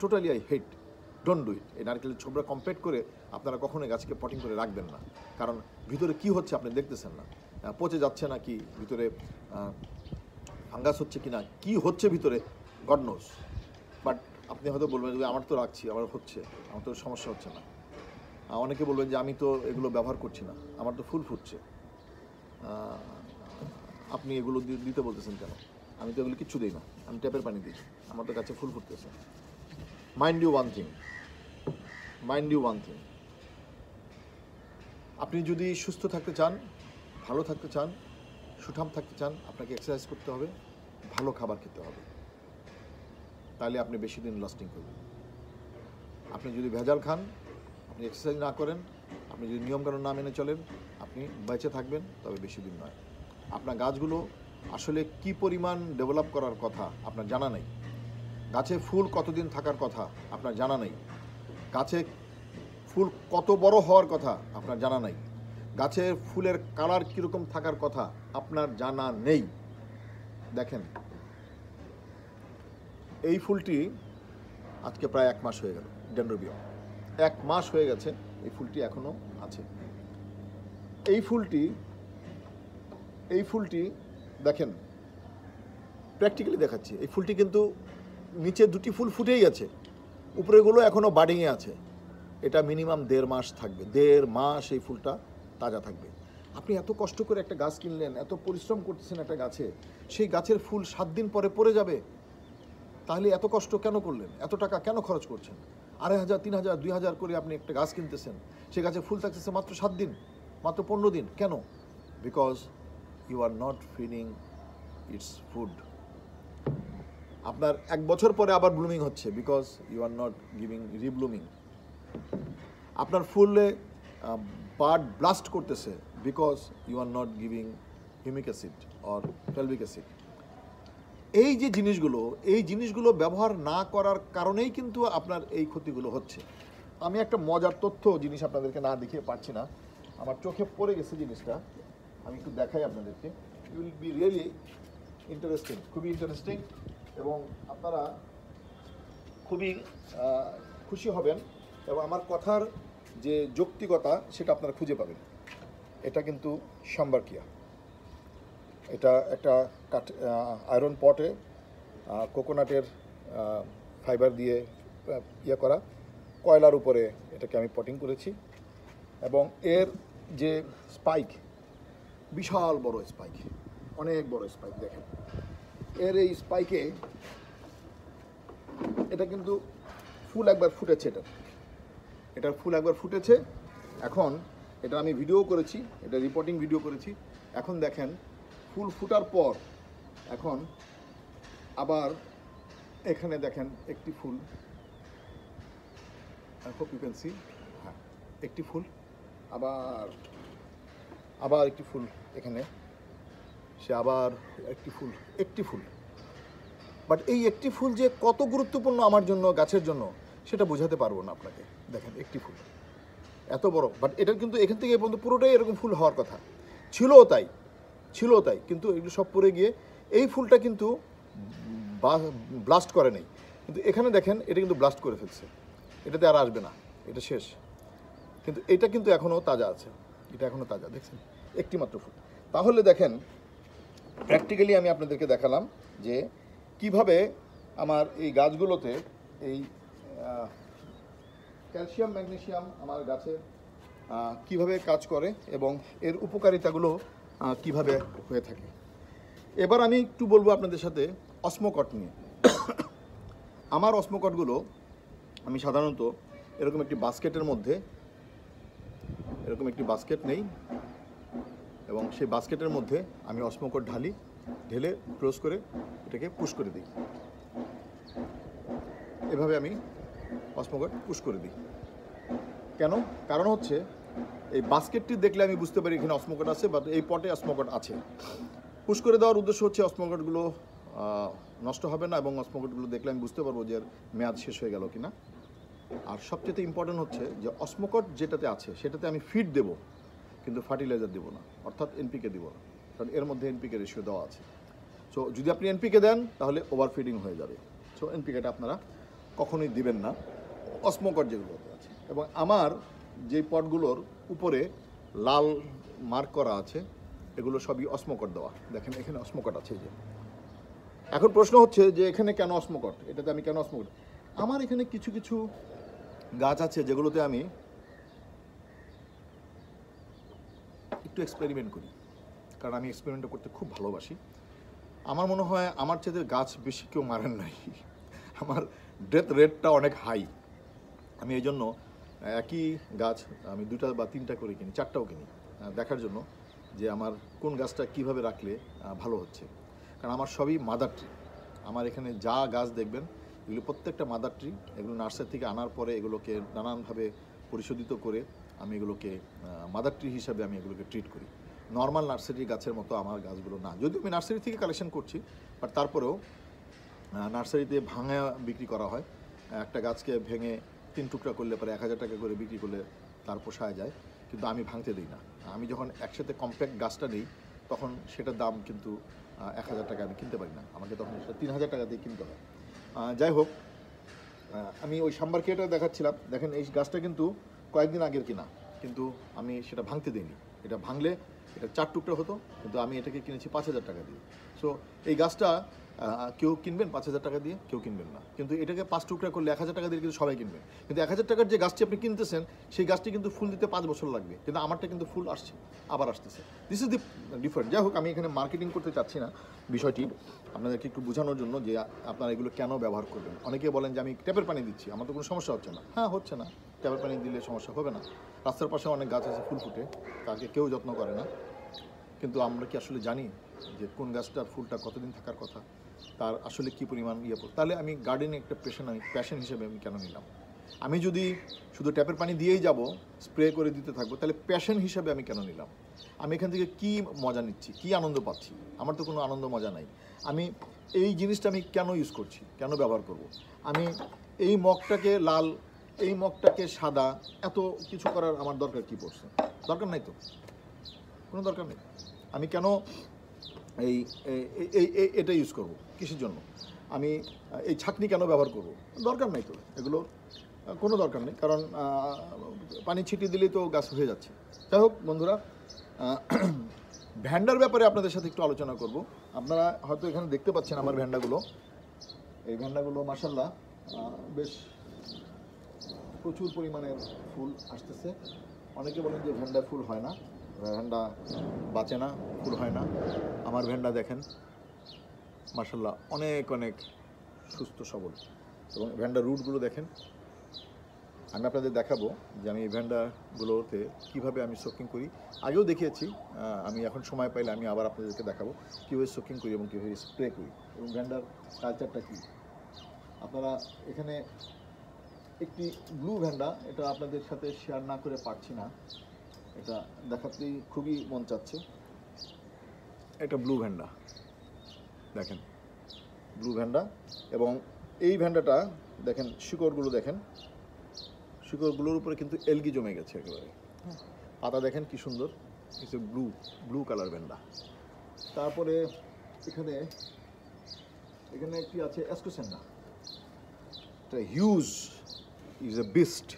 totally I hate don't do it এই নারকেলের ছোবরা কম্পেট করে আপনারা কখনোই গাছকে পটিং করে রাখবেন না কারণ ভিতরে কি হচ্ছে আপনি দেখতেছেন না পচে যাচ্ছে না কি ভিতরে ফাঙ্গাস হচ্ছে কি না কী হচ্ছে ভিতরে গডনোস আপনি হয়তো বলবেন যে আমার তো রাখছি আমার হচ্ছে আমার তো সমস্যা হচ্ছে না অনেকে বলবেন যে আমি তো এগুলো ব্যবহার করছি না আমার তো ফুল ফুটছে আপনি এগুলো দিতে বলতেছেন কেন আমি তো এগুলো কিচ্ছু দিই না আমি ট্যাপের পানি দিই আমার তো কাছে ফুল ফুটতেছে mind you one thing mind you one thing আপনি যদি সুস্থ থাকতে চান ভালো থাকতে চান সুঠাম থাকতে চান আপনাকে এক্সারসাইজ করতে হবে ভালো খাবার খেতে হবে তাহলে আপনি বেশি দিন লাস্টিং করবেন আপনি যদি ভেজাল খান আপনি এক্সারসাইজ না করেন আপনি যদি নিয়মকানুন না মেনে চলেন আপনি বেঁচে থাকবেন তবে বেশি দিন নয় আপনার গাছগুলো আসলে কি পরিমাণ ডেভেলপ করার কথা আপনার জানা নেই গাছে ফুল কতদিন থাকার কথা আপনার জানা নেই গাছে ফুল কত বড় হওয়ার কথা আপনার জানা নেই গাছের ফুলের কালার কীরকম থাকার কথা আপনার জানা নেই দেখেন এই ফুলটি আজকে প্রায় এক মাস হয়ে গেল ডেন্ড্রোবিয়াম এক মাস হয়ে গেছে এই ফুলটি এখনও আছে এই ফুলটি এই ফুলটি দেখেন প্র্যাকটিক্যালি দেখাচ্ছি এই ফুলটি কিন্তু নিচে দুটি ফুল ফুটেই আছে উপরেগুলো এখনও বাডিংয়ে আছে এটা মিনিমাম দেড় মাস থাকবে দেড় মাস এই ফুলটা তাজা থাকবে আপনি এত কষ্ট করে একটা গাছ কিনলেন এত পরিশ্রম করতেছেন একটা গাছে সেই গাছের ফুল সাত দিন পরে পড়ে যাবে তাহলে এত কষ্ট কেন করলেন এত টাকা কেন খরচ করছেন আড়াই হাজার তিন হাজার দুই হাজার করে আপনি একটা গাছ কিনতেছেন সে গাছে ফুল থাকতেছে মাত্র সাত দিন মাত্র পনেরো দিন কেন because you are not feeding its food আপনার এক বছর পরে আবার ব্লুমিং হচ্ছে because you are not giving reblooming আপনার ফুলে বার্ড ব্লাস্ট করতেছে because you are not giving humic acid or fulvic acid এই যে জিনিসগুলো এই জিনিসগুলো ব্যবহার না করার কারণেই কিন্তু আপনার এই ক্ষতিগুলো হচ্ছে আমি একটা মজার তথ্য জিনিস আপনাদেরকে না দেখিয়ে পারছি না আমার চোখে পড়ে গেছে জিনিসটা আমি একটু দেখাই আপনাদেরকে it will be really interesting খুবই ইন্টারেস্টিং এবং আপনারা খুবই খুশি হবেন এবং আমার কথার যে যৌক্তিকতা সেটা আপনারা খুঁজে পাবেন এটা কিন্তু সাম্বারকিয়া এটা একটা কাঠ আয়রন পটে কোকোনাটের ফাইবার দিয়ে ইয়ে করা কয়লার উপরে এটাকে আমি পটিং করেছি এবং এর যে স্পাইক বিশাল বড় স্পাইক অনেক বড় স্পাইক দেখেন এর এই স্পাইকে এটা কিন্তু ফুল একবার ফুটেছে এটা এটার ফুল একবার ফুটেছে এখন এটা আমি ভিডিও করেছি এটা রিপোর্টিং ভিডিও করেছি এখন দেখেন ফুল ফুটার পর এখন আবার এখানে দেখেন একটি ফুল ইউ ক্যান সি হ্যাঁ একটি ফুল আবার আবার একটি ফুল এখানে সে আবার একটি ফুল একটি ফুল বাট এই একটি ফুল যে কত গুরুত্বপূর্ণ আমার জন্য গাছের জন্য সেটা বোঝাতে পারবো না আপনাকে দেখেন একটি ফুল এত বড় বাট এটার কিন্তু এখান থেকে পর্যন্ত পুরোটাই এরকম ফুল হওয়ার কথা ছিলও তাই ছিল তাই কিন্তু এগুলো সব পড়ে গিয়ে এই ফুলটা কিন্তু ব্লাস্ট করে নেই কিন্তু এখানে দেখেন এটা কিন্তু ব্লাস্ট করে ফেলছে এটাতে আর আসবে না এটা শেষ কিন্তু এটা কিন্তু এখনও তাজা আছে এটা এখনও তাজা দেখছেন একটি মাত্র ফুল তাহলে দেখেন প্র্যাকটিক্যালি আমি আপনাদেরকে দেখালাম যে কিভাবে আমার এই গাছগুলোতে এই ক্যালসিয়াম ম্যাগনেশিয়াম আমার গাছের কিভাবে কাজ করে এবং এর উপকারিতাগুলো কিভাবে হয়ে থাকে এবার আমি একটু বলবো আপনাদের সাথে অস্মকট নিয়ে আমার অস্মকটগুলো আমি সাধারণত এরকম একটি বাস্কেটের মধ্যে এরকম একটি বাস্কেট নেই এবং সেই বাস্কেটের মধ্যে আমি অসমকট ঢালি ঢেলে ক্রস করে এটাকে পুশ করে দিই এভাবে আমি অস্মকট পুশ করে দিই কেন কারণ হচ্ছে এই বাস্কেটটি দেখলে আমি বুঝতে পারি এখানে অস্মকট আছে বা এই পটে অস্মকট আছে পুশ করে দেওয়ার উদ্দেশ্য হচ্ছে অস্মকটগুলো নষ্ট হবে না এবং অস্মকটগুলো দেখলে আমি বুঝতে পারবো যে মেয়াদ শেষ হয়ে গেল কি না আর সবচেয়ে ইম্পর্টেন্ট হচ্ছে যে অস্মকট যেটাতে আছে সেটাতে আমি ফিড দেব কিন্তু ফার্টিলাইজার দেবো না অর্থাৎ এনপিকে দেবো না কারণ এর মধ্যে এনপিকে রেশিও দেওয়া আছে সো যদি আপনি এনপিকে দেন তাহলে ওভারফিডিং হয়ে যাবে সো এনপিকেটা আপনারা কখনোই দিবেন না অস্মকট যেগুলো আছে এবং আমার যে পটগুলোর উপরে লাল মার্ক করা আছে এগুলো সবই অস্মকট দেওয়া দেখেন এখানে অস্মকট আছে যে এখন প্রশ্ন হচ্ছে যে এখানে কেন অস্মকট এটাতে আমি কেন অস্মকট আমার এখানে কিছু কিছু গাছ আছে যেগুলোতে আমি একটু এক্সপেরিমেন্ট করি কারণ আমি এক্সপেরিমেন্ট করতে খুব ভালোবাসি আমার মনে হয় আমার চেয়ে গাছ বেশি কেউ মারেন নাই আমার ডেথ রেটটা অনেক হাই আমি এই জন্য একই গাছ আমি দুটা বা তিনটা করে কিনি চারটাও কিনি দেখার জন্য যে আমার কোন গাছটা কিভাবে রাখলে ভালো হচ্ছে কারণ আমার সবই মাদার ট্রি আমার এখানে যা গাছ দেখবেন এগুলো প্রত্যেকটা মাদার ট্রি এগুলো নার্সারি থেকে আনার পরে এগুলোকে নানানভাবে পরিশোধিত করে আমি এগুলোকে মাদার ট্রি হিসাবে আমি এগুলোকে ট্রিট করি নর্মাল নার্সারি গাছের মতো আমার গাছগুলো না যদিও আমি নার্সারি থেকে কালেকশন করছি বাট তারপরেও নার্সারিতে ভাঙা বিক্রি করা হয় একটা গাছকে ভেঙে তিন টুকরা করলে পরে এক হাজার টাকা করে বিক্রি করলে তার পোষায় যায় কিন্তু আমি ভাঙতে দিই না আমি যখন একসাথে কম্প্যাক্ট গাছটা নিই তখন সেটার দাম কিন্তু এক হাজার টাকা আমি কিনতে পারি না আমাকে তখন সেটা তিন হাজার টাকা দিয়ে কিনতে হয় যাই হোক আমি ওই সাম্বার খেয়েটা দেখাচ্ছিলাম দেখেন এই গাছটা কিন্তু কয়েকদিন আগের কিনা কিন্তু আমি সেটা ভাঙতে দিইনি এটা ভাঙলে এটা চার টুকরা হতো কিন্তু আমি এটাকে কিনেছি পাঁচ হাজার টাকা দিয়ে সো এই গাছটা কেউ কিনবেন পাঁচ হাজার টাকা দিয়ে কেউ কিনবেন না কিন্তু এটাকে পাঁচ টুকরা করলে এক হাজার টাকা দিয়ে কিন্তু সবাই কিনবেন কিন্তু এক হাজার টাকার যে গাছটি আপনি কিনতেছেন সেই গাছটি কিন্তু ফুল দিতে পাঁচ বছর লাগবে কিন্তু আমারটা কিন্তু ফুল আসছে আবার আসতেছে দিস ইজ দি ডিফারেন্ট যাই হোক আমি এখানে মার্কেটিং করতে চাচ্ছি না বিষয়টি আপনাদেরকে একটু বোঝানোর জন্য যে আপনারা এগুলো কেন ব্যবহার করবেন অনেকে বলেন যে আমি ট্যাপের পানি দিচ্ছি আমার তো কোনো সমস্যা হচ্ছে না হ্যাঁ হচ্ছে না ট্যাপের পানি দিলে সমস্যা হবে না রাস্তার পাশে অনেক গাছ আছে ফুল ফুটে তাকে কেউ যত্ন করে না কিন্তু আমরা কি আসলে জানি যে কোন গাছটার ফুলটা কতদিন থাকার কথা তার আসলে কী পরিমাণ ইয়ে তাহলে আমি গার্ডেনিং একটা পেশন আমি প্যাশন হিসেবে আমি কেন নিলাম আমি যদি শুধু ট্যাপের পানি দিয়েই যাব স্প্রে করে দিতে থাকবো তাহলে প্যাশন হিসাবে আমি কেন নিলাম আমি এখান থেকে কি মজা নিচ্ছি কি আনন্দ পাচ্ছি আমার তো কোনো আনন্দ মজা নাই আমি এই জিনিসটা আমি কেন ইউজ করছি কেন ব্যবহার করব। আমি এই মগটাকে লাল এই মগটাকে সাদা এত কিছু করার আমার দরকার কি পড়ছে দরকার নাই তো কোনো দরকার নেই আমি কেন এই এই এটা ইউজ করব কিসের জন্য আমি এই ছাকনি কেন ব্যবহার করব দরকার নাই তো এগুলো কোনো দরকার নেই কারণ পানি ছিটিয়ে দিলেই তো গাছ হয়ে যাচ্ছে যাই হোক বন্ধুরা ভ্যান্ডার ব্যাপারে আপনাদের সাথে একটু আলোচনা করব আপনারা হয়তো এখানে দেখতে পাচ্ছেন আমার ভ্যান্ডাগুলো এই ভ্যান্ডাগুলো মাসাল্লাহ বেশ প্রচুর পরিমাণের ফুল আসতেছে অনেকে বলেন যে ভ্যান্ডার ফুল হয় না ভেন্ডা বাঁচে না ফুল হয় না আমার ভেন্ডা দেখেন মার্শাল্লাহ অনেক অনেক সুস্থ সবল এবং ভেন্ডার রুটগুলো দেখেন আমি আপনাদের দেখাবো যে আমি এই ভেন্ডাগুলোতে কীভাবে আমি সোকিং করি আগেও দেখিয়েছি আমি এখন সময় পাইলে আমি আবার আপনাদেরকে দেখাবো কীভাবে সোকিং করি এবং কীভাবে স্প্রে করি এবং ভেন্ডার কালচারটা কী আপনারা এখানে একটি ব্লু ভ্যান্ডা এটা আপনাদের সাথে শেয়ার না করে পারছি না এটা দেখাতেই খুবই মন চাচ্ছে একটা ব্লু ভ্যান্ডা দেখেন ব্লু ভ্যান্ডা এবং এই ভ্যান্ডাটা দেখেন শিকড়গুলো দেখেন শিকড়গুলোর উপরে কিন্তু এলগি জমে গেছে একেবারে পাতা দেখেন কি সুন্দর কিছু ব্লু ব্লু কালার ভ্যান্ডা তারপরে এখানে এখানে একটি আছে অ্যাসকোসেন্ডা এটা হিউজ ইজ এ বিস্ট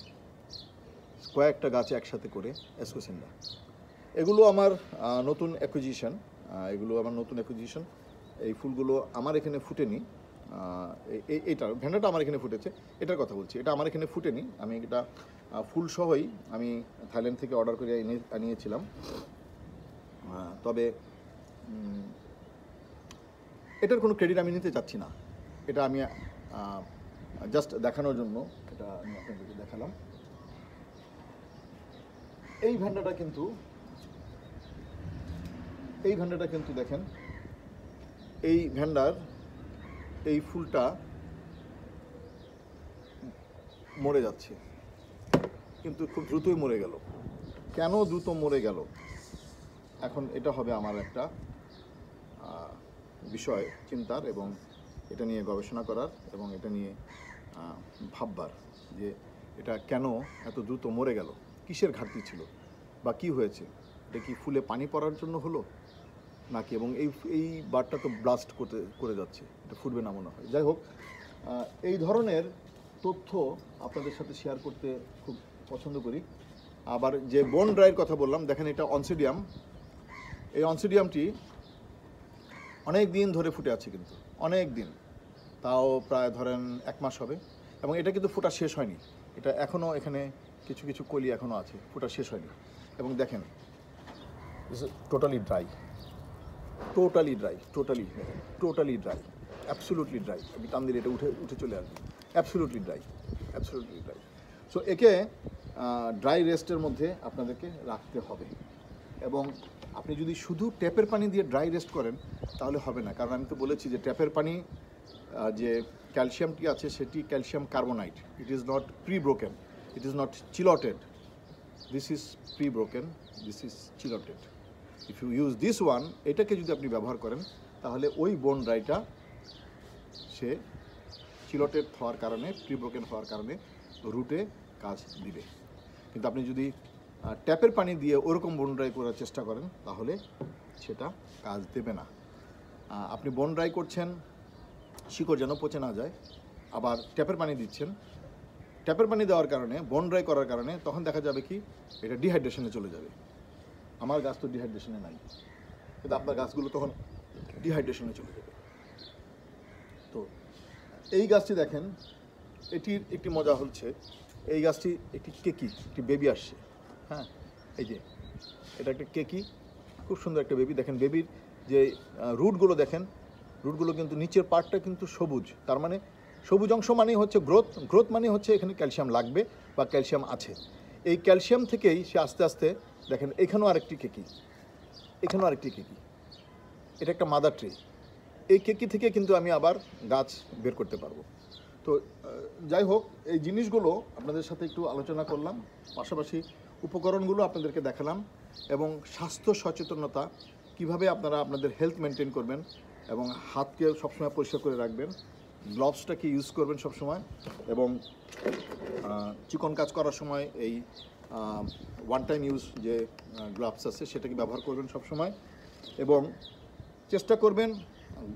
কয়েকটা গাছ একসাথে করে অ্যাসকোসিন্ডা এগুলো আমার নতুন অ্যাকুইজিশন এগুলো আমার নতুন অ্যাকুইজিশন এই ফুলগুলো আমার এখানে ফুটেনি এটা ভেন্ডাটা আমার এখানে ফুটেছে এটার কথা বলছি এটা আমার এখানে ফুটেনি আমি এটা ফুলসহই আমি থাইল্যান্ড থেকে অর্ডার করে এনে আনিয়েছিলাম তবে এটার কোনো ক্রেডিট আমি নিতে চাচ্ছি না এটা আমি জাস্ট দেখানোর জন্য এটা আমি আপনাদেরকে দেখালাম এই ভ্যান্ডাটা কিন্তু এই ভ্যান্ডাটা কিন্তু দেখেন এই ভ্যান্ডার এই ফুলটা মরে যাচ্ছে কিন্তু খুব দ্রুতই মরে গেল কেন দ্রুত মরে গেল এখন এটা হবে আমার একটা বিষয় চিন্তার এবং এটা নিয়ে গবেষণা করার এবং এটা নিয়ে ভাববার যে এটা কেন এত দ্রুত মরে গেল কিসের ঘাটতি ছিল বা কি হয়েছে এটা কি ফুলে পানি পড়ার জন্য হলো নাকি এবং এই এই বারটা তো ব্লাস্ট করতে করে যাচ্ছে এটা ফুটবে না মনে হয় যাই হোক এই ধরনের তথ্য আপনাদের সাথে শেয়ার করতে খুব পছন্দ করি আবার যে বোন ড্রাইয়ের কথা বললাম দেখেন এটা অনসিডিয়াম এই অনসিডিয়ামটি অনেক দিন ধরে ফুটে আছে কিন্তু অনেক দিন তাও প্রায় ধরেন এক মাস হবে এবং এটা কিন্তু ফোটা শেষ হয়নি এটা এখনও এখানে কিছু কিছু কলি এখনও আছে ফুটা শেষ হয়নি এবং দেখেন totally dry totally dry totally totally dry absolutely dry আমি টান দিলে এটা উঠে উঠে চলে আসবে absolutely dry absolutely dry so একে ড্রাই রেস্টের মধ্যে আপনাদেরকে রাখতে হবে এবং আপনি যদি শুধু ট্যাপের পানি দিয়ে ড্রাই রেস্ট করেন তাহলে হবে না কারণ আমি তো বলেছি যে ট্যাপের পানি যে ক্যালসিয়ামটি আছে সেটি calcium carbonate it is not pre broken it is not chiloted. This is pre-broken, this is chiloted. If you use this one, এটাকে যদি আপনি ব্যবহার করেন তাহলে ওই বোন রাইটা সে চিলটেড হওয়ার কারণে প্রিব্রোকেন হওয়ার কারণে রুটে কাজ দিবে কিন্তু আপনি যদি ট্যাপের পানি দিয়ে ওরকম ড্রাই করার চেষ্টা করেন তাহলে সেটা কাজ দেবে না আপনি ড্রাই করছেন শিকড় যেন পচে না যায় আবার ট্যাপের পানি দিচ্ছেন ট্যাপের পানি দেওয়ার কারণে বন ড্রাই করার কারণে তখন দেখা যাবে কি এটা ডিহাইড্রেশনে চলে যাবে আমার গাছ তো ডিহাইড্রেশনে নাই কিন্তু আপনার গাছগুলো তখন ডিহাইড্রেশনে চলে যাবে তো এই গাছটি দেখেন এটির একটি মজা হচ্ছে এই গাছটি একটি কেকি একটি বেবি আসছে হ্যাঁ এই যে এটা একটা কেকি খুব সুন্দর একটা বেবি দেখেন বেবির যে রুটগুলো দেখেন রুটগুলো কিন্তু নিচের পার্টটা কিন্তু সবুজ তার মানে সবুজ অংশ মানেই হচ্ছে গ্রোথ গ্রোথ মানে হচ্ছে এখানে ক্যালসিয়াম লাগবে বা ক্যালসিয়াম আছে এই ক্যালসিয়াম থেকেই সে আস্তে আস্তে দেখেন এখানেও আরেকটি কেকি এখানেও আরেকটি কেকি এটা একটা মাদার ট্রি এই কেকি থেকে কিন্তু আমি আবার গাছ বের করতে পারবো তো যাই হোক এই জিনিসগুলো আপনাদের সাথে একটু আলোচনা করলাম পাশাপাশি উপকরণগুলো আপনাদেরকে দেখালাম এবং স্বাস্থ্য সচেতনতা কিভাবে আপনারা আপনাদের হেলথ মেনটেন করবেন এবং হাতকে সবসময় পরিষ্কার করে রাখবেন গ্লাভসটাকে ইউজ করবেন সব সময় এবং চিকন কাজ করার সময় এই ওয়ান টাইম ইউজ যে গ্লাভস আছে সেটাকে ব্যবহার করবেন সব সময় এবং চেষ্টা করবেন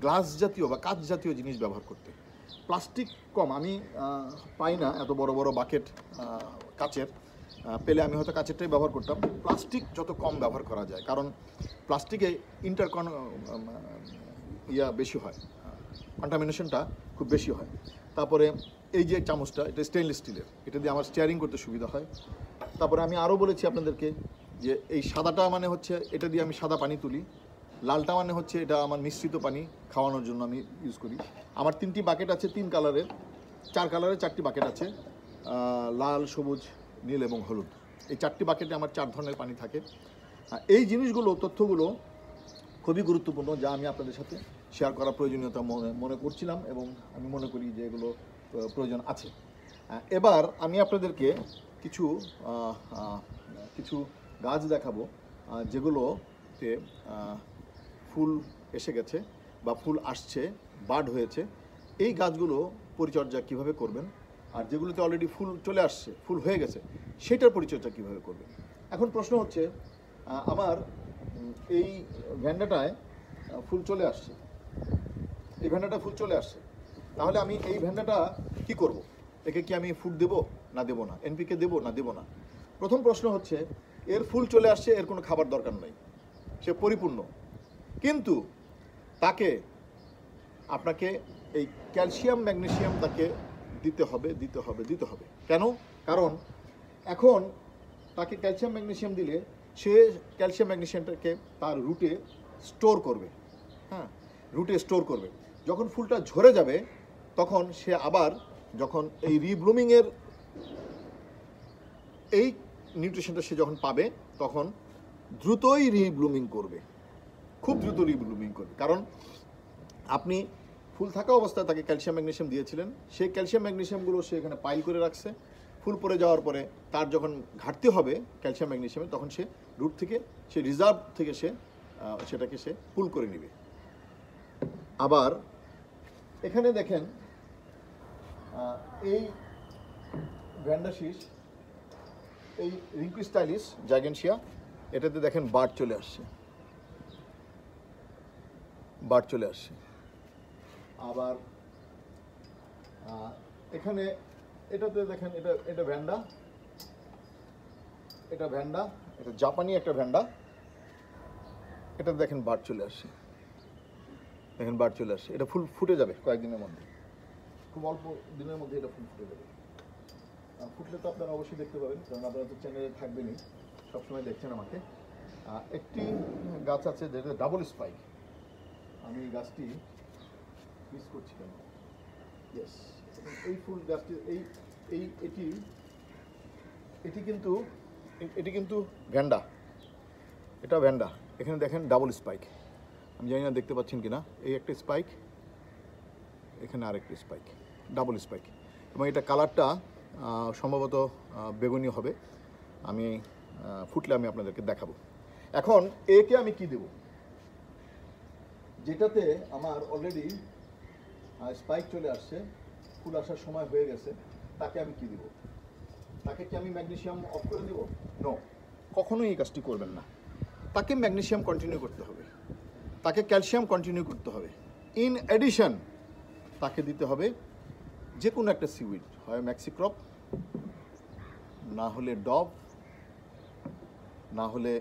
গ্লাস জাতীয় বা কাঁচ জাতীয় জিনিস ব্যবহার করতে প্লাস্টিক কম আমি পাই না এত বড় বড় বাকেট কাচের পেলে আমি হয়তো কাচেরটাই ব্যবহার করতাম প্লাস্টিক যত কম ব্যবহার করা যায় কারণ প্লাস্টিকে ইন্টারকন ইয়া বেশি হয় কন্টামিনেশনটা খুব বেশি হয় তারপরে এই যে চামচটা এটা স্টেনলেস স্টিলের এটা দিয়ে আমার স্টিয়ারিং করতে সুবিধা হয় তারপরে আমি আরও বলেছি আপনাদেরকে যে এই সাদাটা মানে হচ্ছে এটা দিয়ে আমি সাদা পানি তুলি লালটা মানে হচ্ছে এটা আমার মিশ্রিত পানি খাওয়ানোর জন্য আমি ইউজ করি আমার তিনটি বাকেট আছে তিন কালারের চার কালারের চারটি বাকেট আছে লাল সবুজ নীল এবং হলুদ এই চারটি বাকেটে আমার চার ধরনের পানি থাকে এই জিনিসগুলো তথ্যগুলো খুবই গুরুত্বপূর্ণ যা আমি আপনাদের সাথে শেয়ার করা প্রয়োজনীয়তা মনে করছিলাম এবং আমি মনে করি যে এগুলো প্রয়োজন আছে এবার আমি আপনাদেরকে কিছু কিছু গাছ দেখাবো যেগুলোতে ফুল এসে গেছে বা ফুল আসছে বাড হয়েছে এই গাছগুলো পরিচর্যা কিভাবে করবেন আর যেগুলোতে অলরেডি ফুল চলে আসছে ফুল হয়ে গেছে সেটার পরিচর্যা কিভাবে করবেন এখন প্রশ্ন হচ্ছে আমার এই ভ্যান্ডাটায় ফুল চলে আসছে এই ভেন্ডাটা ফুল চলে আসছে তাহলে আমি এই ভেন্ডাটা কি করব। একে কি আমি ফুড দেব না দেব না এনপিকে দেব না দেব না প্রথম প্রশ্ন হচ্ছে এর ফুল চলে আসছে এর কোনো খাবার দরকার নেই সে পরিপূর্ণ কিন্তু তাকে আপনাকে এই ক্যালসিয়াম ম্যাগনেশিয়াম তাকে দিতে হবে দিতে হবে দিতে হবে কেন কারণ এখন তাকে ক্যালসিয়াম ম্যাগনেশিয়াম দিলে সে ক্যালসিয়াম ম্যাগনেশিয়ামটাকে তার রুটে স্টোর করবে হ্যাঁ রুটে স্টোর করবে যখন ফুলটা ঝরে যাবে তখন সে আবার যখন এই রিব্লুমিংয়ের এই নিউট্রিশনটা সে যখন পাবে তখন দ্রুতই রিব্লুমিং করবে খুব দ্রুত রিব্লুমিং করবে কারণ আপনি ফুল থাকা অবস্থায় তাকে ক্যালসিয়াম ম্যাগনেশিয়াম দিয়েছিলেন সেই ক্যালসিয়াম ম্যাগনেশিয়ামগুলো সে এখানে পাইল করে রাখছে ফুল পরে যাওয়ার পরে তার যখন ঘাটতি হবে ক্যালসিয়াম ম্যাগনেশিয়ামে তখন সে রুট থেকে সে রিজার্ভ থেকে সে সেটাকে সে পুল করে নেবে আবার এখানে দেখেন এই ব্র্যান্ডাশিস এই রিঙ্কু স্টাইলিশ জাগেনশিয়া এটাতে দেখেন বার চলে আসছে বার চলে আসছে আবার এখানে এটাতে দেখেন এটা এটা ভ্যান্ডা এটা ভ্যান্ডা এটা জাপানি একটা ভ্যান্ডা এটাতে দেখেন বার চলে আসছে এখন বার্ড চলে আসে এটা ফুল ফুটে যাবে কয়েকদিনের মধ্যে খুব অল্প দিনের মধ্যে এটা ফুল ফুটে যাবে ফুটলে তো আপনারা অবশ্যই দেখতে পাবেন কারণ আপনারা তো চ্যানেলে থাকবেনই সবসময় দেখছেন আমাকে একটি গাছ আছে যেটা ডাবল স্পাইক আমি গাছটি মিস করছি কেন ইয়েস এই ফুল গাছটি এই এই এটি এটি কিন্তু এটি কিন্তু ভ্যান্ডা এটা ভ্যান্ডা এখানে দেখেন ডাবল স্পাইক আমি জানি না দেখতে পাচ্ছেন কি না এই একটা স্পাইক এখানে আরেকটা স্পাইক ডাবল স্পাইক এবং এটা কালারটা সম্ভবত বেগুনি হবে আমি ফুটলে আমি আপনাদেরকে দেখাবো এখন একে আমি কি দেব যেটাতে আমার অলরেডি স্পাইক চলে আসছে ফুল আসার সময় হয়ে গেছে তাকে আমি কি দেব তাকে কি আমি ম্যাগনেশিয়াম অফ করে দেব ন কখনোই এই কাজটি করবেন না তাকে ম্যাগনেশিয়াম কন্টিনিউ করতে হবে তাকে ক্যালসিয়াম কন্টিনিউ করতে হবে ইন অ্যাডিশন তাকে দিতে হবে যে কোনো একটা সিউইড হয় ম্যাক্সিক্রপ না হলে ডব না হলে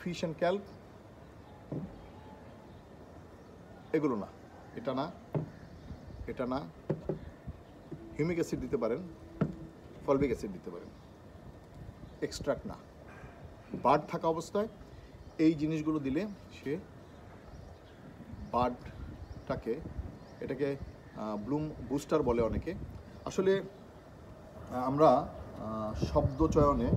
ফিশ অ্যান্ড ক্যাল্প এগুলো না এটা না এটা না হিউমিক অ্যাসিড দিতে পারেন ফলবিক অ্যাসিড দিতে পারেন এক্সট্রাক্ট না বার্ড থাকা অবস্থায় এই জিনিসগুলো দিলে সে বার্ডটাকে এটাকে ব্লুম বুস্টার বলে অনেকে আসলে আমরা শব্দ চয়নে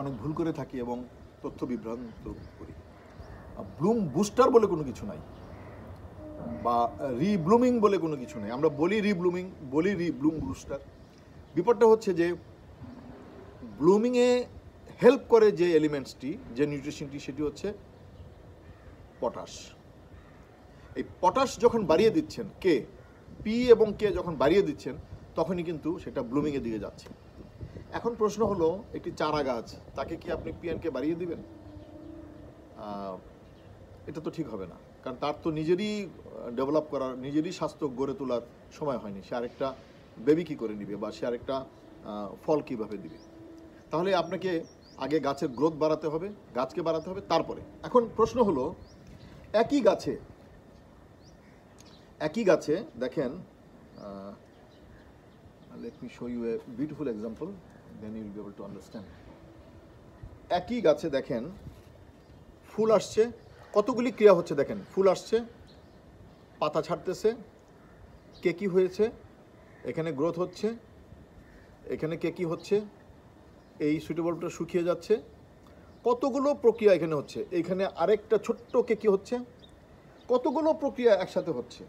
অনেক ভুল করে থাকি এবং তথ্য বিভ্রান্ত করি ব্লুম বুস্টার বলে কোনো কিছু নাই বা রিব্লুমিং বলে কোনো কিছু নেই আমরা বলি রিব্লুমিং বলি রিব্লুম বুস্টার বিপদটা হচ্ছে যে ব্লুমিংয়ে হেল্প করে যে এলিমেন্টসটি যে নিউট্রিশনটি সেটি হচ্ছে পটাশ এই পটাশ যখন বাড়িয়ে দিচ্ছেন কে পি এবং কে যখন বাড়িয়ে দিচ্ছেন তখনই কিন্তু সেটা ব্লুমিংয়ে দিকে যাচ্ছে এখন প্রশ্ন হলো একটি চারা গাছ তাকে কি আপনি পিএনকে বাড়িয়ে দিবেন এটা তো ঠিক হবে না কারণ তার তো নিজেরই ডেভেলপ করার নিজেরই স্বাস্থ্য গড়ে তোলার সময় হয়নি সে আরেকটা বেবি কী করে নিবে বা সে আরেকটা ফল কীভাবে দিবে তাহলে আপনাকে আগে গাছের গ্রোথ বাড়াতে হবে গাছকে বাড়াতে হবে তারপরে এখন প্রশ্ন হলো একই গাছে একই গাছে দেখেন let me show you a beautiful example then you'll be able to understand একই গাছে দেখেন ফুল আসছে কতগুলি ক্রিয়া হচ্ছে দেখেন ফুল আসছে পাতা ছাড়তেছে কে হয়েছে এখানে গ্রোথ হচ্ছে এখানে কে হচ্ছে এই সুইটে বাল্বটা শুকিয়ে যাচ্ছে কতগুলো প্রক্রিয়া এখানে হচ্ছে এখানে আরেকটা ছোট্ট কেকি হচ্ছে কতগুলো প্রক্রিয়া একসাথে হচ্ছে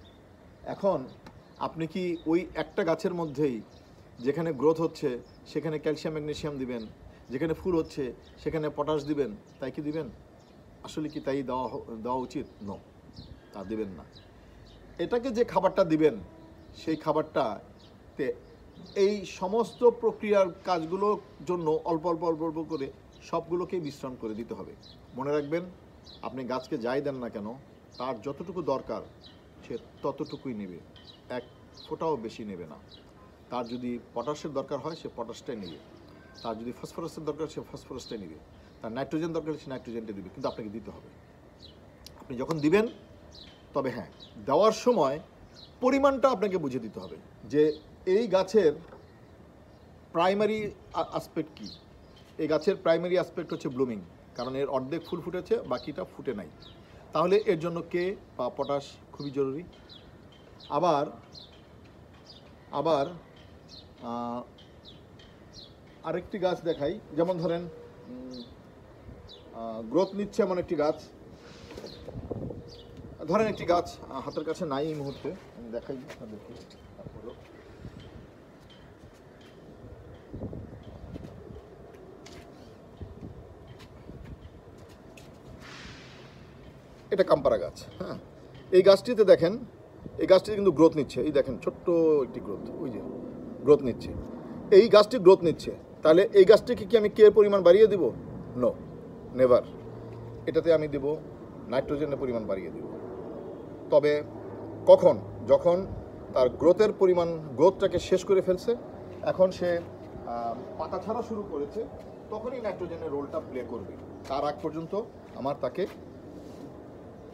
এখন আপনি কি ওই একটা গাছের মধ্যেই যেখানে গ্রোথ হচ্ছে সেখানে ক্যালসিয়াম ম্যাগনেশিয়াম দিবেন যেখানে ফুল হচ্ছে সেখানে পটাশ দিবেন তাই কি দিবেন আসলে কি তাই দেওয়া দেওয়া উচিত ন তা দিবেন না এটাকে যে খাবারটা দিবেন সেই খাবারটাতে এই সমস্ত প্রক্রিয়ার কাজগুলোর জন্য অল্প অল্প অল্প অল্প করে সবগুলোকেই মিশ্রণ করে দিতে হবে মনে রাখবেন আপনি গাছকে যাই দেন না কেন তার যতটুকু দরকার সে ততটুকুই নেবে এক ফোটাও বেশি নেবে না তার যদি পটাশের দরকার হয় সে পটাশটাই নেবে তার যদি ফসফরাসের দরকার সে ফসফরাসটাই নেবে তার নাইট্রোজেন দরকার সে নাইট্রোজেনটা দেবে কিন্তু আপনাকে দিতে হবে আপনি যখন দিবেন তবে হ্যাঁ দেওয়ার সময় পরিমাণটা আপনাকে বুঝে দিতে হবে যে এই গাছের প্রাইমারি আসপেক্ট কি এই গাছের প্রাইমারি আসপেক্ট হচ্ছে ব্লুমিং কারণ এর অর্ধেক ফুল ফুটেছে বাকিটা ফুটে নাই তাহলে এর জন্য কে বা পটাশ খুবই জরুরি আবার আবার আরেকটি গাছ দেখাই যেমন ধরেন গ্রোথ নিচ্ছে এমন একটি গাছ ধরেন একটি গাছ হাতের কাছে নাই এই মুহূর্তে আমি দেখাই আপনাদেরকে এটা কাম্পারা গাছ হ্যাঁ এই গাছটিতে দেখেন এই গাছটি কিন্তু গ্রোথ নিচ্ছে এই দেখেন ছোট্ট একটি গ্রোথ ওই যে গ্রোথ নিচ্ছে এই গাছটি গ্রোথ নিচ্ছে তাহলে এই গাছটিকে কি আমি কেয়ার পরিমাণ বাড়িয়ে দিব নো নেভার এটাতে আমি দেব নাইট্রোজেনের পরিমাণ বাড়িয়ে দেব তবে কখন যখন তার গ্রোথের পরিমাণ গ্রোথটাকে শেষ করে ফেলছে এখন সে পাতা ছাড়া শুরু করেছে তখনই নাইট্রোজেনের রোলটা প্লে করবে তার আগ পর্যন্ত আমার তাকে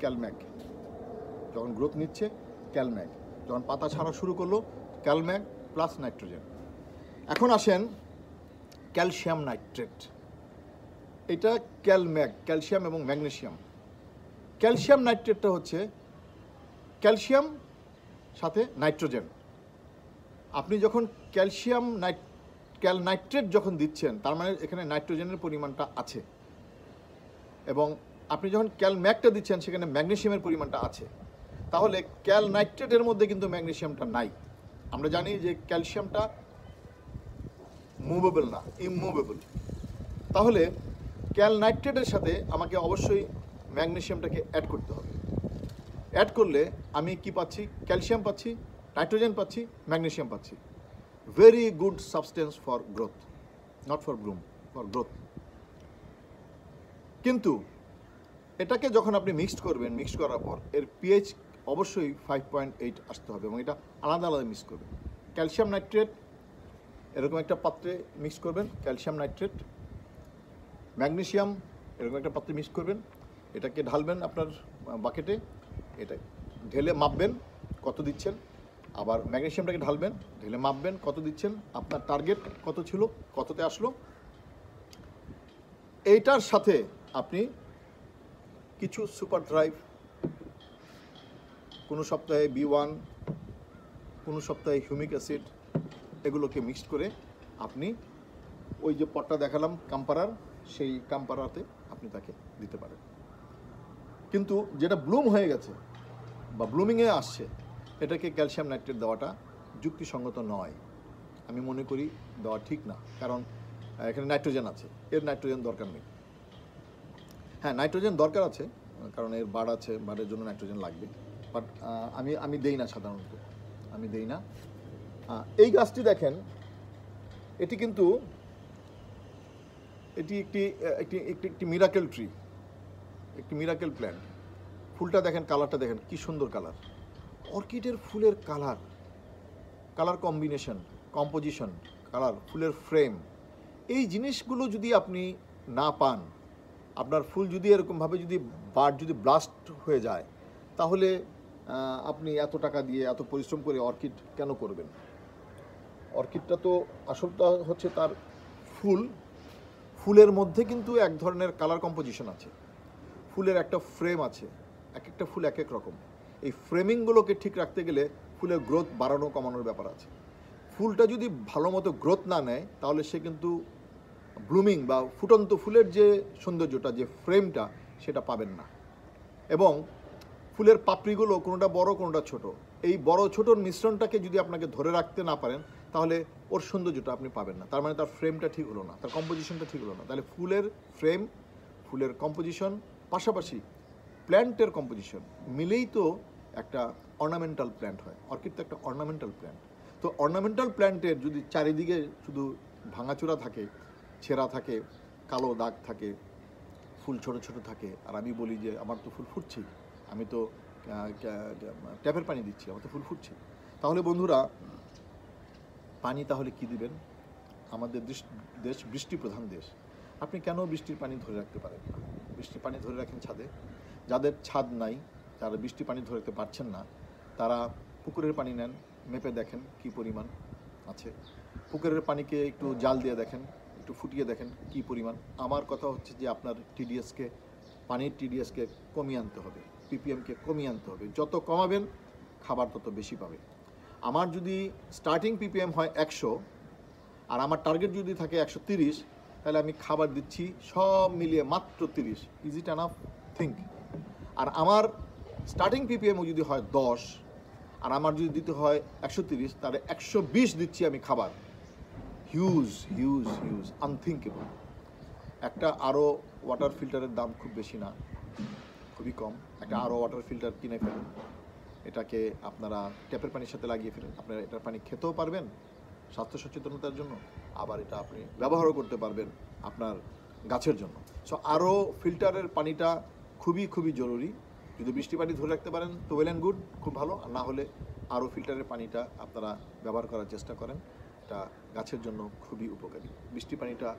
ক্যালম্যাক যখন গ্রোথ নিচ্ছে ক্যালম্যাক যখন পাতা ছাড়া শুরু করলো ক্যালম্যাক প্লাস নাইট্রোজেন এখন আসেন ক্যালসিয়াম নাইট্রেট এটা ক্যালম্যাক ক্যালসিয়াম এবং ম্যাগনেশিয়াম ক্যালসিয়াম নাইট্রেটটা হচ্ছে ক্যালসিয়াম সাথে নাইট্রোজেন আপনি যখন ক্যালসিয়াম নাইট ক্যাল নাইট্রেট যখন দিচ্ছেন তার মানে এখানে নাইট্রোজেনের পরিমাণটা আছে এবং আপনি যখন ক্যালম্যাকটা দিচ্ছেন সেখানে ম্যাগনেশিয়ামের পরিমাণটা আছে তাহলে ক্যালনাইট্রেটের মধ্যে কিন্তু ম্যাগনেশিয়ামটা নাই আমরা জানি যে ক্যালসিয়ামটা মুভেবল না ইমুভেবল তাহলে ক্যালনাইট্রেটের সাথে আমাকে অবশ্যই ম্যাগনেশিয়ামটাকে অ্যাড করতে হবে অ্যাড করলে আমি কি পাচ্ছি ক্যালসিয়াম পাচ্ছি নাইট্রোজেন পাচ্ছি ম্যাগনেশিয়াম পাচ্ছি very good substance for growth not for groom for growth কিন্তু এটাকে যখন আপনি মিক্সড করবেন মিক্সড করার পর এর পিএইচ অবশ্যই ফাইভ পয়েন্ট এইট আসতে হবে এবং এটা আলাদা আলাদা মিক্স করবেন ক্যালসিয়াম নাইট্রেট এরকম একটা পাত্রে মিক্স করবেন ক্যালসিয়াম নাইট্রেট ম্যাগনেশিয়াম এরকম একটা পাত্রে মিক্স করবেন এটাকে ঢালবেন আপনার বাকেটে এটা ঢেলে মাপবেন কত দিচ্ছেন আবার ম্যাগনেশিয়ামটাকে ঢালবেন ঢেলে মাপবেন কত দিচ্ছেন আপনার টার্গেট কত ছিল কততে আসলো এইটার সাথে আপনি কিছু সুপার ড্রাইভ কোনো সপ্তাহে বি ওয়ান কোনো সপ্তাহে হিউমিক অ্যাসিড এগুলোকে মিক্সড করে আপনি ওই যে পটটা দেখালাম কাম্পারার সেই কাম্পারাতে আপনি তাকে দিতে পারেন কিন্তু যেটা ব্লুম হয়ে গেছে বা ব্লুমিংয়ে আসছে এটাকে ক্যালসিয়াম নাইট্রেট দেওয়াটা যুক্তিসঙ্গত নয় আমি মনে করি দেওয়া ঠিক না কারণ এখানে নাইট্রোজেন আছে এর নাইট্রোজেন দরকার নেই হ্যাঁ নাইট্রোজেন দরকার আছে কারণ এর বাড় আছে বাড়ের জন্য নাইট্রোজেন লাগবে বাট আমি আমি দেই না সাধারণত আমি দেই না এই গাছটি দেখেন এটি কিন্তু এটি একটি একটি একটি একটি মিরাকেল ট্রি একটি মিরাকেল প্ল্যান্ট ফুলটা দেখেন কালারটা দেখেন কি সুন্দর কালার অর্কিডের ফুলের colour colour combination composition colour ফুলের ফ্রেম এই জিনিসগুলো যদি আপনি না পান আপনার ফুল যদি এরকমভাবে যদি বার্ড যদি ব্লাস্ট হয়ে যায় তাহলে আপনি এত টাকা দিয়ে এত পরিশ্রম করে অর্কিড কেন করবেন অর্কিডটা তো আসলটা হচ্ছে তার ফুল ফুলের মধ্যে কিন্তু এক ধরনের কালার কম্পোজিশন আছে ফুলের একটা ফ্রেম আছে এক একটা ফুল এক এক রকম এই ফ্রেমিংগুলোকে ঠিক রাখতে গেলে ফুলের গ্রোথ বাড়ানো কমানোর ব্যাপার আছে ফুলটা যদি ভালো মতো গ্রোথ না নেয় তাহলে সে কিন্তু ব্লুমিং বা ফুটন্ত ফুলের যে সৌন্দর্যটা যে ফ্রেমটা সেটা পাবেন না এবং ফুলের পাপড়িগুলো কোনোটা বড় কোনোটা ছোট এই বড় ছোটোর মিশ্রণটাকে যদি আপনাকে ধরে রাখতে না পারেন তাহলে ওর সৌন্দর্যটা আপনি পাবেন না তার মানে তার ফ্রেমটা ঠিক হলো না তার কম্পোজিশনটা ঠিক হলো না তাহলে ফুলের ফ্রেম ফুলের কম্পোজিশন পাশাপাশি প্ল্যান্টের কম্পোজিশন মিলেই তো একটা অর্নামেন্টাল প্ল্যান্ট হয় অর্কিড তো একটা অর্নামেন্টাল প্ল্যান্ট তো অর্নামেন্টাল প্ল্যান্টের যদি চারিদিকে শুধু ভাঙাচোরা থাকে ছেঁড়া থাকে কালো দাগ থাকে ফুল ছোট ছোট থাকে আর আমি বলি যে আমার তো ফুল ফুটছেই আমি তো ট্যাপের পানি দিচ্ছি আমার তো ফুল ফুটছে তাহলে বন্ধুরা পানি তাহলে কি দিবেন আমাদের দেশ বৃষ্টি প্রধান দেশ আপনি কেন বৃষ্টির পানি ধরে রাখতে পারেন না বৃষ্টির পানি ধরে রাখেন ছাদে যাদের ছাদ নাই তারা বৃষ্টি পানি ধরে রাখতে পারছেন না তারা পুকুরের পানি নেন মেপে দেখেন কি পরিমাণ আছে পুকুরের পানিকে একটু জাল দিয়ে দেখেন একটু ফুটিয়ে দেখেন কি পরিমাণ আমার কথা হচ্ছে যে আপনার টিডিএসকে পানির টিডিএসকে কমিয়ে আনতে হবে পিপিএমকে কমিয়ে আনতে হবে যত কমাবেন খাবার তত বেশি পাবে আমার যদি স্টার্টিং পিপিএম হয় একশো আর আমার টার্গেট যদি থাকে একশো তিরিশ তাহলে আমি খাবার দিচ্ছি সব মিলিয়ে মাত্র তিরিশ ইজ ইট অ্যানাফ থিঙ্ক আর আমার স্টার্টিং পিপিএমও যদি হয় দশ আর আমার যদি দিতে হয় একশো তিরিশ তাহলে একশো বিশ দিচ্ছি আমি খাবার হিউজ হিউজ হিউজ আনথিঙ্কেবল একটা আরও ওয়াটার ফিল্টারের দাম খুব বেশি না খুবই কম একটা আরও ওয়াটার ফিল্টার কিনে ফেলুন এটাকে আপনারা ট্যাপের পানির সাথে লাগিয়ে ফেলেন আপনারা এটার পানি খেতেও পারবেন স্বাস্থ্য সচেতনতার জন্য আবার এটা আপনি ব্যবহারও করতে পারবেন আপনার গাছের জন্য সো আরও ফিল্টারের পানিটা খুবই খুবই জরুরি যদি বৃষ্টি পানি ধরে রাখতে পারেন তো ওয়েল অ্যান্ড গুড খুব ভালো আর না হলে আরও ফিল্টারের পানিটা আপনারা ব্যবহার করার চেষ্টা করেন এটা গাছের জন্য খুবই উপকারী বৃষ্টি পানিটা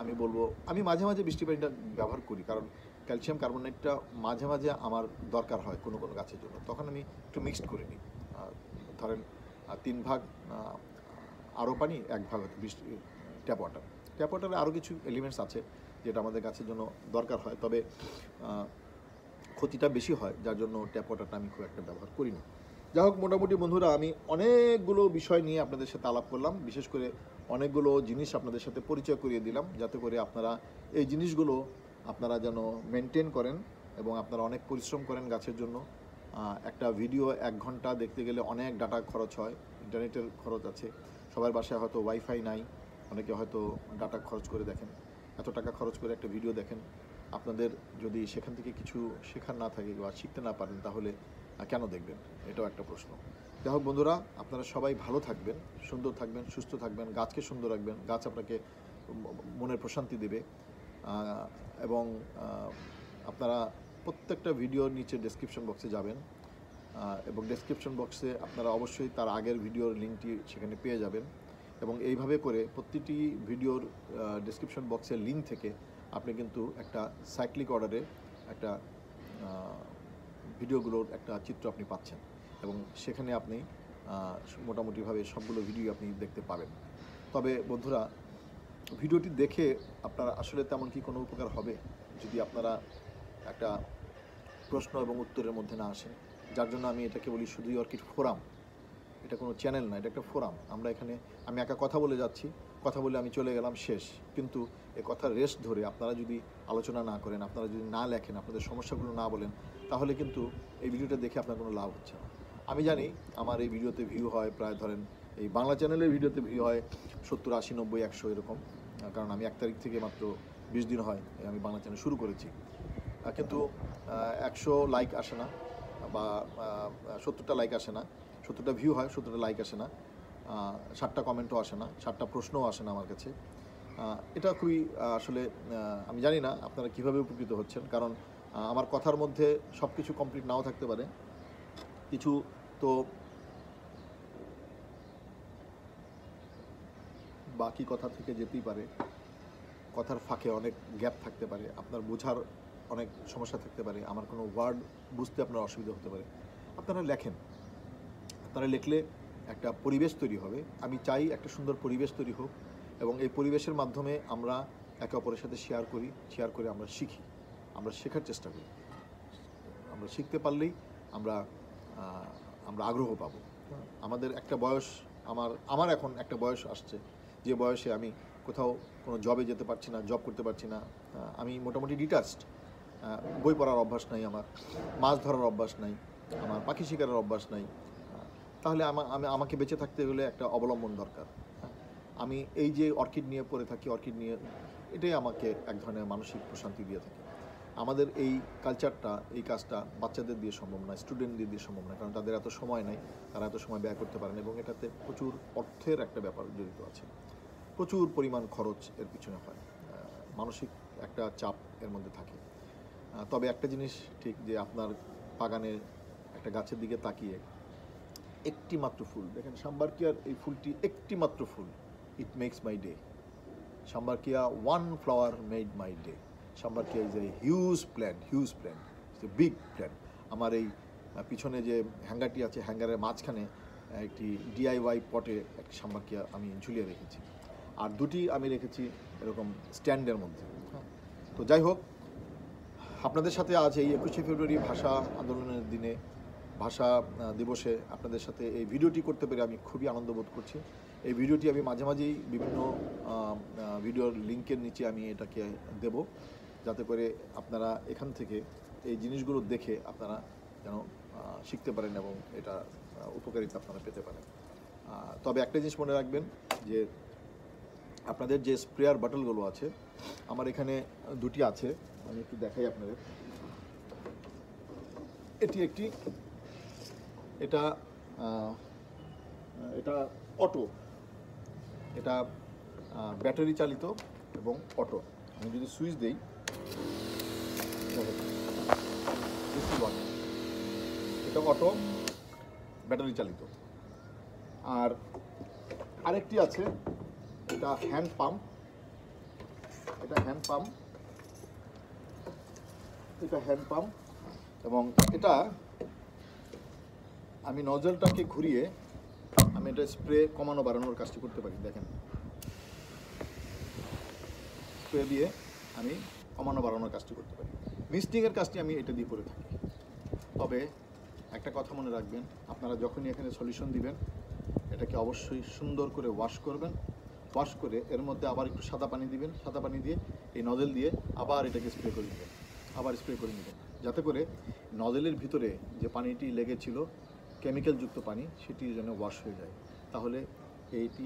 আমি বলবো আমি মাঝে মাঝে বৃষ্টি পানিটা ব্যবহার করি কারণ ক্যালসিয়াম কার্বনেটটা মাঝে মাঝে আমার দরকার হয় কোনো কোনো গাছের জন্য তখন আমি একটু মিক্সড করে নিই ধরেন তিন ভাগ আরও পানি এক ভাগ বৃষ্টি ট্যাপ ওয়াটার ট্যাপ ওয়াটারে আরও কিছু এলিমেন্টস আছে যেটা আমাদের গাছের জন্য দরকার হয় তবে ক্ষতিটা বেশি হয় যার জন্য ট্যাপ ওয়াটারটা আমি খুব একটা ব্যবহার করি না যাই হোক মোটামুটি বন্ধুরা আমি অনেকগুলো বিষয় নিয়ে আপনাদের সাথে আলাপ করলাম বিশেষ করে অনেকগুলো জিনিস আপনাদের সাথে পরিচয় করিয়ে দিলাম যাতে করে আপনারা এই জিনিসগুলো আপনারা যেন মেনটেন করেন এবং আপনারা অনেক পরিশ্রম করেন গাছের জন্য একটা ভিডিও এক ঘন্টা দেখতে গেলে অনেক ডাটা খরচ হয় ইন্টারনেটের খরচ আছে সবার বাসায় হয়তো ওয়াইফাই নাই অনেকে হয়তো ডাটা খরচ করে দেখেন এত টাকা খরচ করে একটা ভিডিও দেখেন আপনাদের যদি সেখান থেকে কিছু শেখার না থাকে বা শিখতে না পারেন তাহলে কেন দেখবেন এটাও একটা প্রশ্ন যাই হোক বন্ধুরা আপনারা সবাই ভালো থাকবেন সুন্দর থাকবেন সুস্থ থাকবেন গাছকে সুন্দর রাখবেন গাছ আপনাকে মনের প্রশান্তি দেবে এবং আপনারা প্রত্যেকটা ভিডিওর নিচে ডেসক্রিপশন বক্সে যাবেন এবং ডেসক্রিপশন বক্সে আপনারা অবশ্যই তার আগের ভিডিওর লিঙ্কটি সেখানে পেয়ে যাবেন এবং এইভাবে করে প্রতিটি ভিডিওর ডেসক্রিপশন বক্সের লিঙ্ক থেকে আপনি কিন্তু একটা সাইক্লিক অর্ডারে একটা ভিডিওগুলোর একটা চিত্র আপনি পাচ্ছেন এবং সেখানে আপনি মোটামুটিভাবে সবগুলো ভিডিও আপনি দেখতে পাবেন তবে বন্ধুরা ভিডিওটি দেখে আপনার আসলে তেমন কি কোনো উপকার হবে যদি আপনারা একটা প্রশ্ন এবং উত্তরের মধ্যে না আসেন যার জন্য আমি এটাকে বলি শুধুই অর্কিড ফোরাম এটা কোনো চ্যানেল না এটা একটা ফোরাম আমরা এখানে আমি একা কথা বলে যাচ্ছি কথা বলে আমি চলে গেলাম শেষ কিন্তু এ কথা রেস্ট ধরে আপনারা যদি আলোচনা না করেন আপনারা যদি না লেখেন আপনাদের সমস্যাগুলো না বলেন তাহলে কিন্তু এই ভিডিওটা দেখে আপনার কোনো লাভ হচ্ছে না আমি জানি আমার এই ভিডিওতে ভিউ হয় প্রায় ধরেন এই বাংলা চ্যানেলের ভিডিওতে ভিউ হয় সত্তর আশি নব্বই একশো এরকম কারণ আমি এক তারিখ থেকে মাত্র বিশ দিন হয় আমি বাংলা চ্যানেল শুরু করেছি কিন্তু একশো লাইক আসে না বা সত্তরটা লাইক আসে না সত্তরটা ভিউ হয় সত্তরটা লাইক আসে না সাতটা কমেন্টও আসে না সাতটা প্রশ্নও আসে না আমার কাছে এটা খুবই আসলে আমি জানি না আপনারা কীভাবে উপকৃত হচ্ছেন কারণ আমার কথার মধ্যে সব কিছু কমপ্লিট নাও থাকতে পারে কিছু তো বাকি কথা থেকে যেতেই পারে কথার ফাঁকে অনেক গ্যাপ থাকতে পারে আপনার বোঝার অনেক সমস্যা থাকতে পারে আমার কোনো ওয়ার্ড বুঝতে আপনার অসুবিধা হতে পারে আপনারা লেখেন আপনারা লিখলে একটা পরিবেশ তৈরি হবে আমি চাই একটা সুন্দর পরিবেশ তৈরি হোক এবং এই পরিবেশের মাধ্যমে আমরা একে অপরের সাথে শেয়ার করি শেয়ার করে আমরা শিখি আমরা শেখার চেষ্টা করি আমরা শিখতে পারলেই আমরা আমরা আগ্রহ পাবো আমাদের একটা বয়স আমার আমার এখন একটা বয়স আসছে যে বয়সে আমি কোথাও কোনো জবে যেতে পারছি না জব করতে পারছি না আমি মোটামুটি ডিটাচড বই পড়ার অভ্যাস নাই আমার মাছ ধরার অভ্যাস নাই আমার পাখি শিকারের অভ্যাস নাই তাহলে আমি আমাকে বেঁচে থাকতে হলে একটা অবলম্বন দরকার হ্যাঁ, আমি এই যে অর্কিড নিয়ে পড়ে থাকি অর্কিড নিয়ে এটাই আমাকে এক ধরনের মানসিক প্রশান্তি দিয়ে থাকে আমাদের এই কালচারটা এই কাজটা বাচ্চাদের দিয়ে সম্ভব নয় স্টুডেন্টদের দিয়ে সম্ভব নয় কারণ তাদের এত সময় নেই তারা এত সময় ব্যয় করতে পারেন এবং এটাতে প্রচুর অর্থের একটা ব্যাপার জড়িত আছে প্রচুর পরিমাণ খরচ এর পিছনে হয় মানসিক একটা চাপ এর মধ্যে থাকে তবে একটা জিনিস ঠিক যে আপনার বাগানে একটা গাছের দিকে তাকিয়ে একটি মাত্র ফুল দেখেন সাম্বারকিয়ার এই ফুলটি একটি মাত্র ফুল ইট মেক্স মাই ডে সাম্বারকিয়া one flower made my day সাম্বারকিয়া is a huge plant huge plant it's a big plant আমার এই পিছনে যে হ্যাঙ্গারটি আছে হ্যাঙ্গারের মাঝখানে একটি ডিআইওয়াই পটে একটি সাম্বারকিয়া আমি ঝুলিয়ে রেখেছি আর দুটি আমি রেখেছি এরকম স্ট্যান্ডের মধ্যে তো যাই হোক আপনাদের সাথে আজ এই একুশে ফেব্রুয়ারি ভাষা আন্দোলনের দিনে ভাষা দিবসে আপনাদের সাথে এই ভিডিওটি করতে পেরে আমি খুবই আনন্দ বোধ করছি এই ভিডিওটি আমি মাঝে মাঝেই বিভিন্ন ভিডিওর লিঙ্কের নিচে আমি এটাকে দেব যাতে করে আপনারা এখান থেকে এই জিনিসগুলো দেখে আপনারা যেন শিখতে পারেন এবং এটা উপকারিতা আপনারা পেতে পারেন তবে একটা জিনিস মনে রাখবেন যে আপনাদের যে স্প্রেয়ার বাটলগুলো আছে আমার এখানে দুটি আছে আমি একটু দেখাই আপনাদের এটি একটি এটা এটা অটো এটা ব্যাটারি চালিত এবং অটো আমি যদি সুইচ দিই এটা অটো ব্যাটারি চালিত আর আরেকটি আছে এটা হ্যান্ড পাম্প এটা হ্যান্ড পাম্প এটা হ্যান্ড পাম্প এবং এটা আমি নজলটাকে ঘুরিয়ে আমি এটা স্প্রে কমানো বাড়ানোর কাজটি করতে পারি দেখেন স্প্রে দিয়ে আমি কমানো বাড়ানোর কাজটি করতে পারি মিস্টিংয়ের কাজটি আমি এটা দিয়ে করে থাকি তবে একটা কথা মনে রাখবেন আপনারা যখনই এখানে সলিউশন দিবেন এটাকে অবশ্যই সুন্দর করে ওয়াশ করবেন ওয়াশ করে এর মধ্যে আবার একটু সাদা পানি দিবেন সাদা পানি দিয়ে এই নজেল দিয়ে আবার এটাকে স্প্রে করে নেবেন আবার স্প্রে করে নেবেন যাতে করে নজেলের ভিতরে যে পানিটি লেগেছিল কেমিক্যালযুক্ত পানি সেটি যেন ওয়াশ হয়ে যায় তাহলে এইটি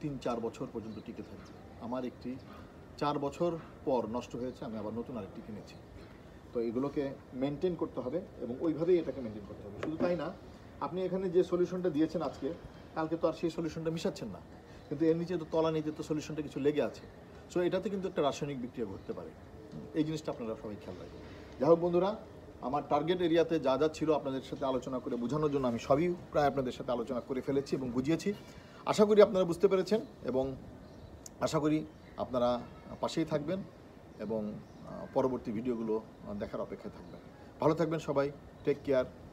তিন চার বছর পর্যন্ত টিকে থাকবে আমার একটি চার বছর পর নষ্ট হয়েছে আমি আবার নতুন আরেকটি কিনেছি তো এগুলোকে মেনটেন করতে হবে এবং ওইভাবেই এটাকে মেনটেন করতে হবে শুধু তাই না আপনি এখানে যে সলিউশনটা দিয়েছেন আজকে কালকে তো আর সেই সলিউশনটা মিশাচ্ছেন না কিন্তু এর নিচে তো তলা নিচে তো সলিউশনটা কিছু লেগে আছে সো এটাতে কিন্তু একটা রাসায়নিক বিক্রিয়া ঘটতে পারে এই জিনিসটা আপনারা সবাই খেয়াল রাখবেন যাই হোক বন্ধুরা আমার টার্গেট এরিয়াতে যা যা ছিল আপনাদের সাথে আলোচনা করে বোঝানোর জন্য আমি সবই প্রায় আপনাদের সাথে আলোচনা করে ফেলেছি এবং বুঝিয়েছি আশা করি আপনারা বুঝতে পেরেছেন এবং আশা করি আপনারা পাশেই থাকবেন এবং পরবর্তী ভিডিওগুলো দেখার অপেক্ষায় থাকবেন ভালো থাকবেন সবাই টেক কেয়ার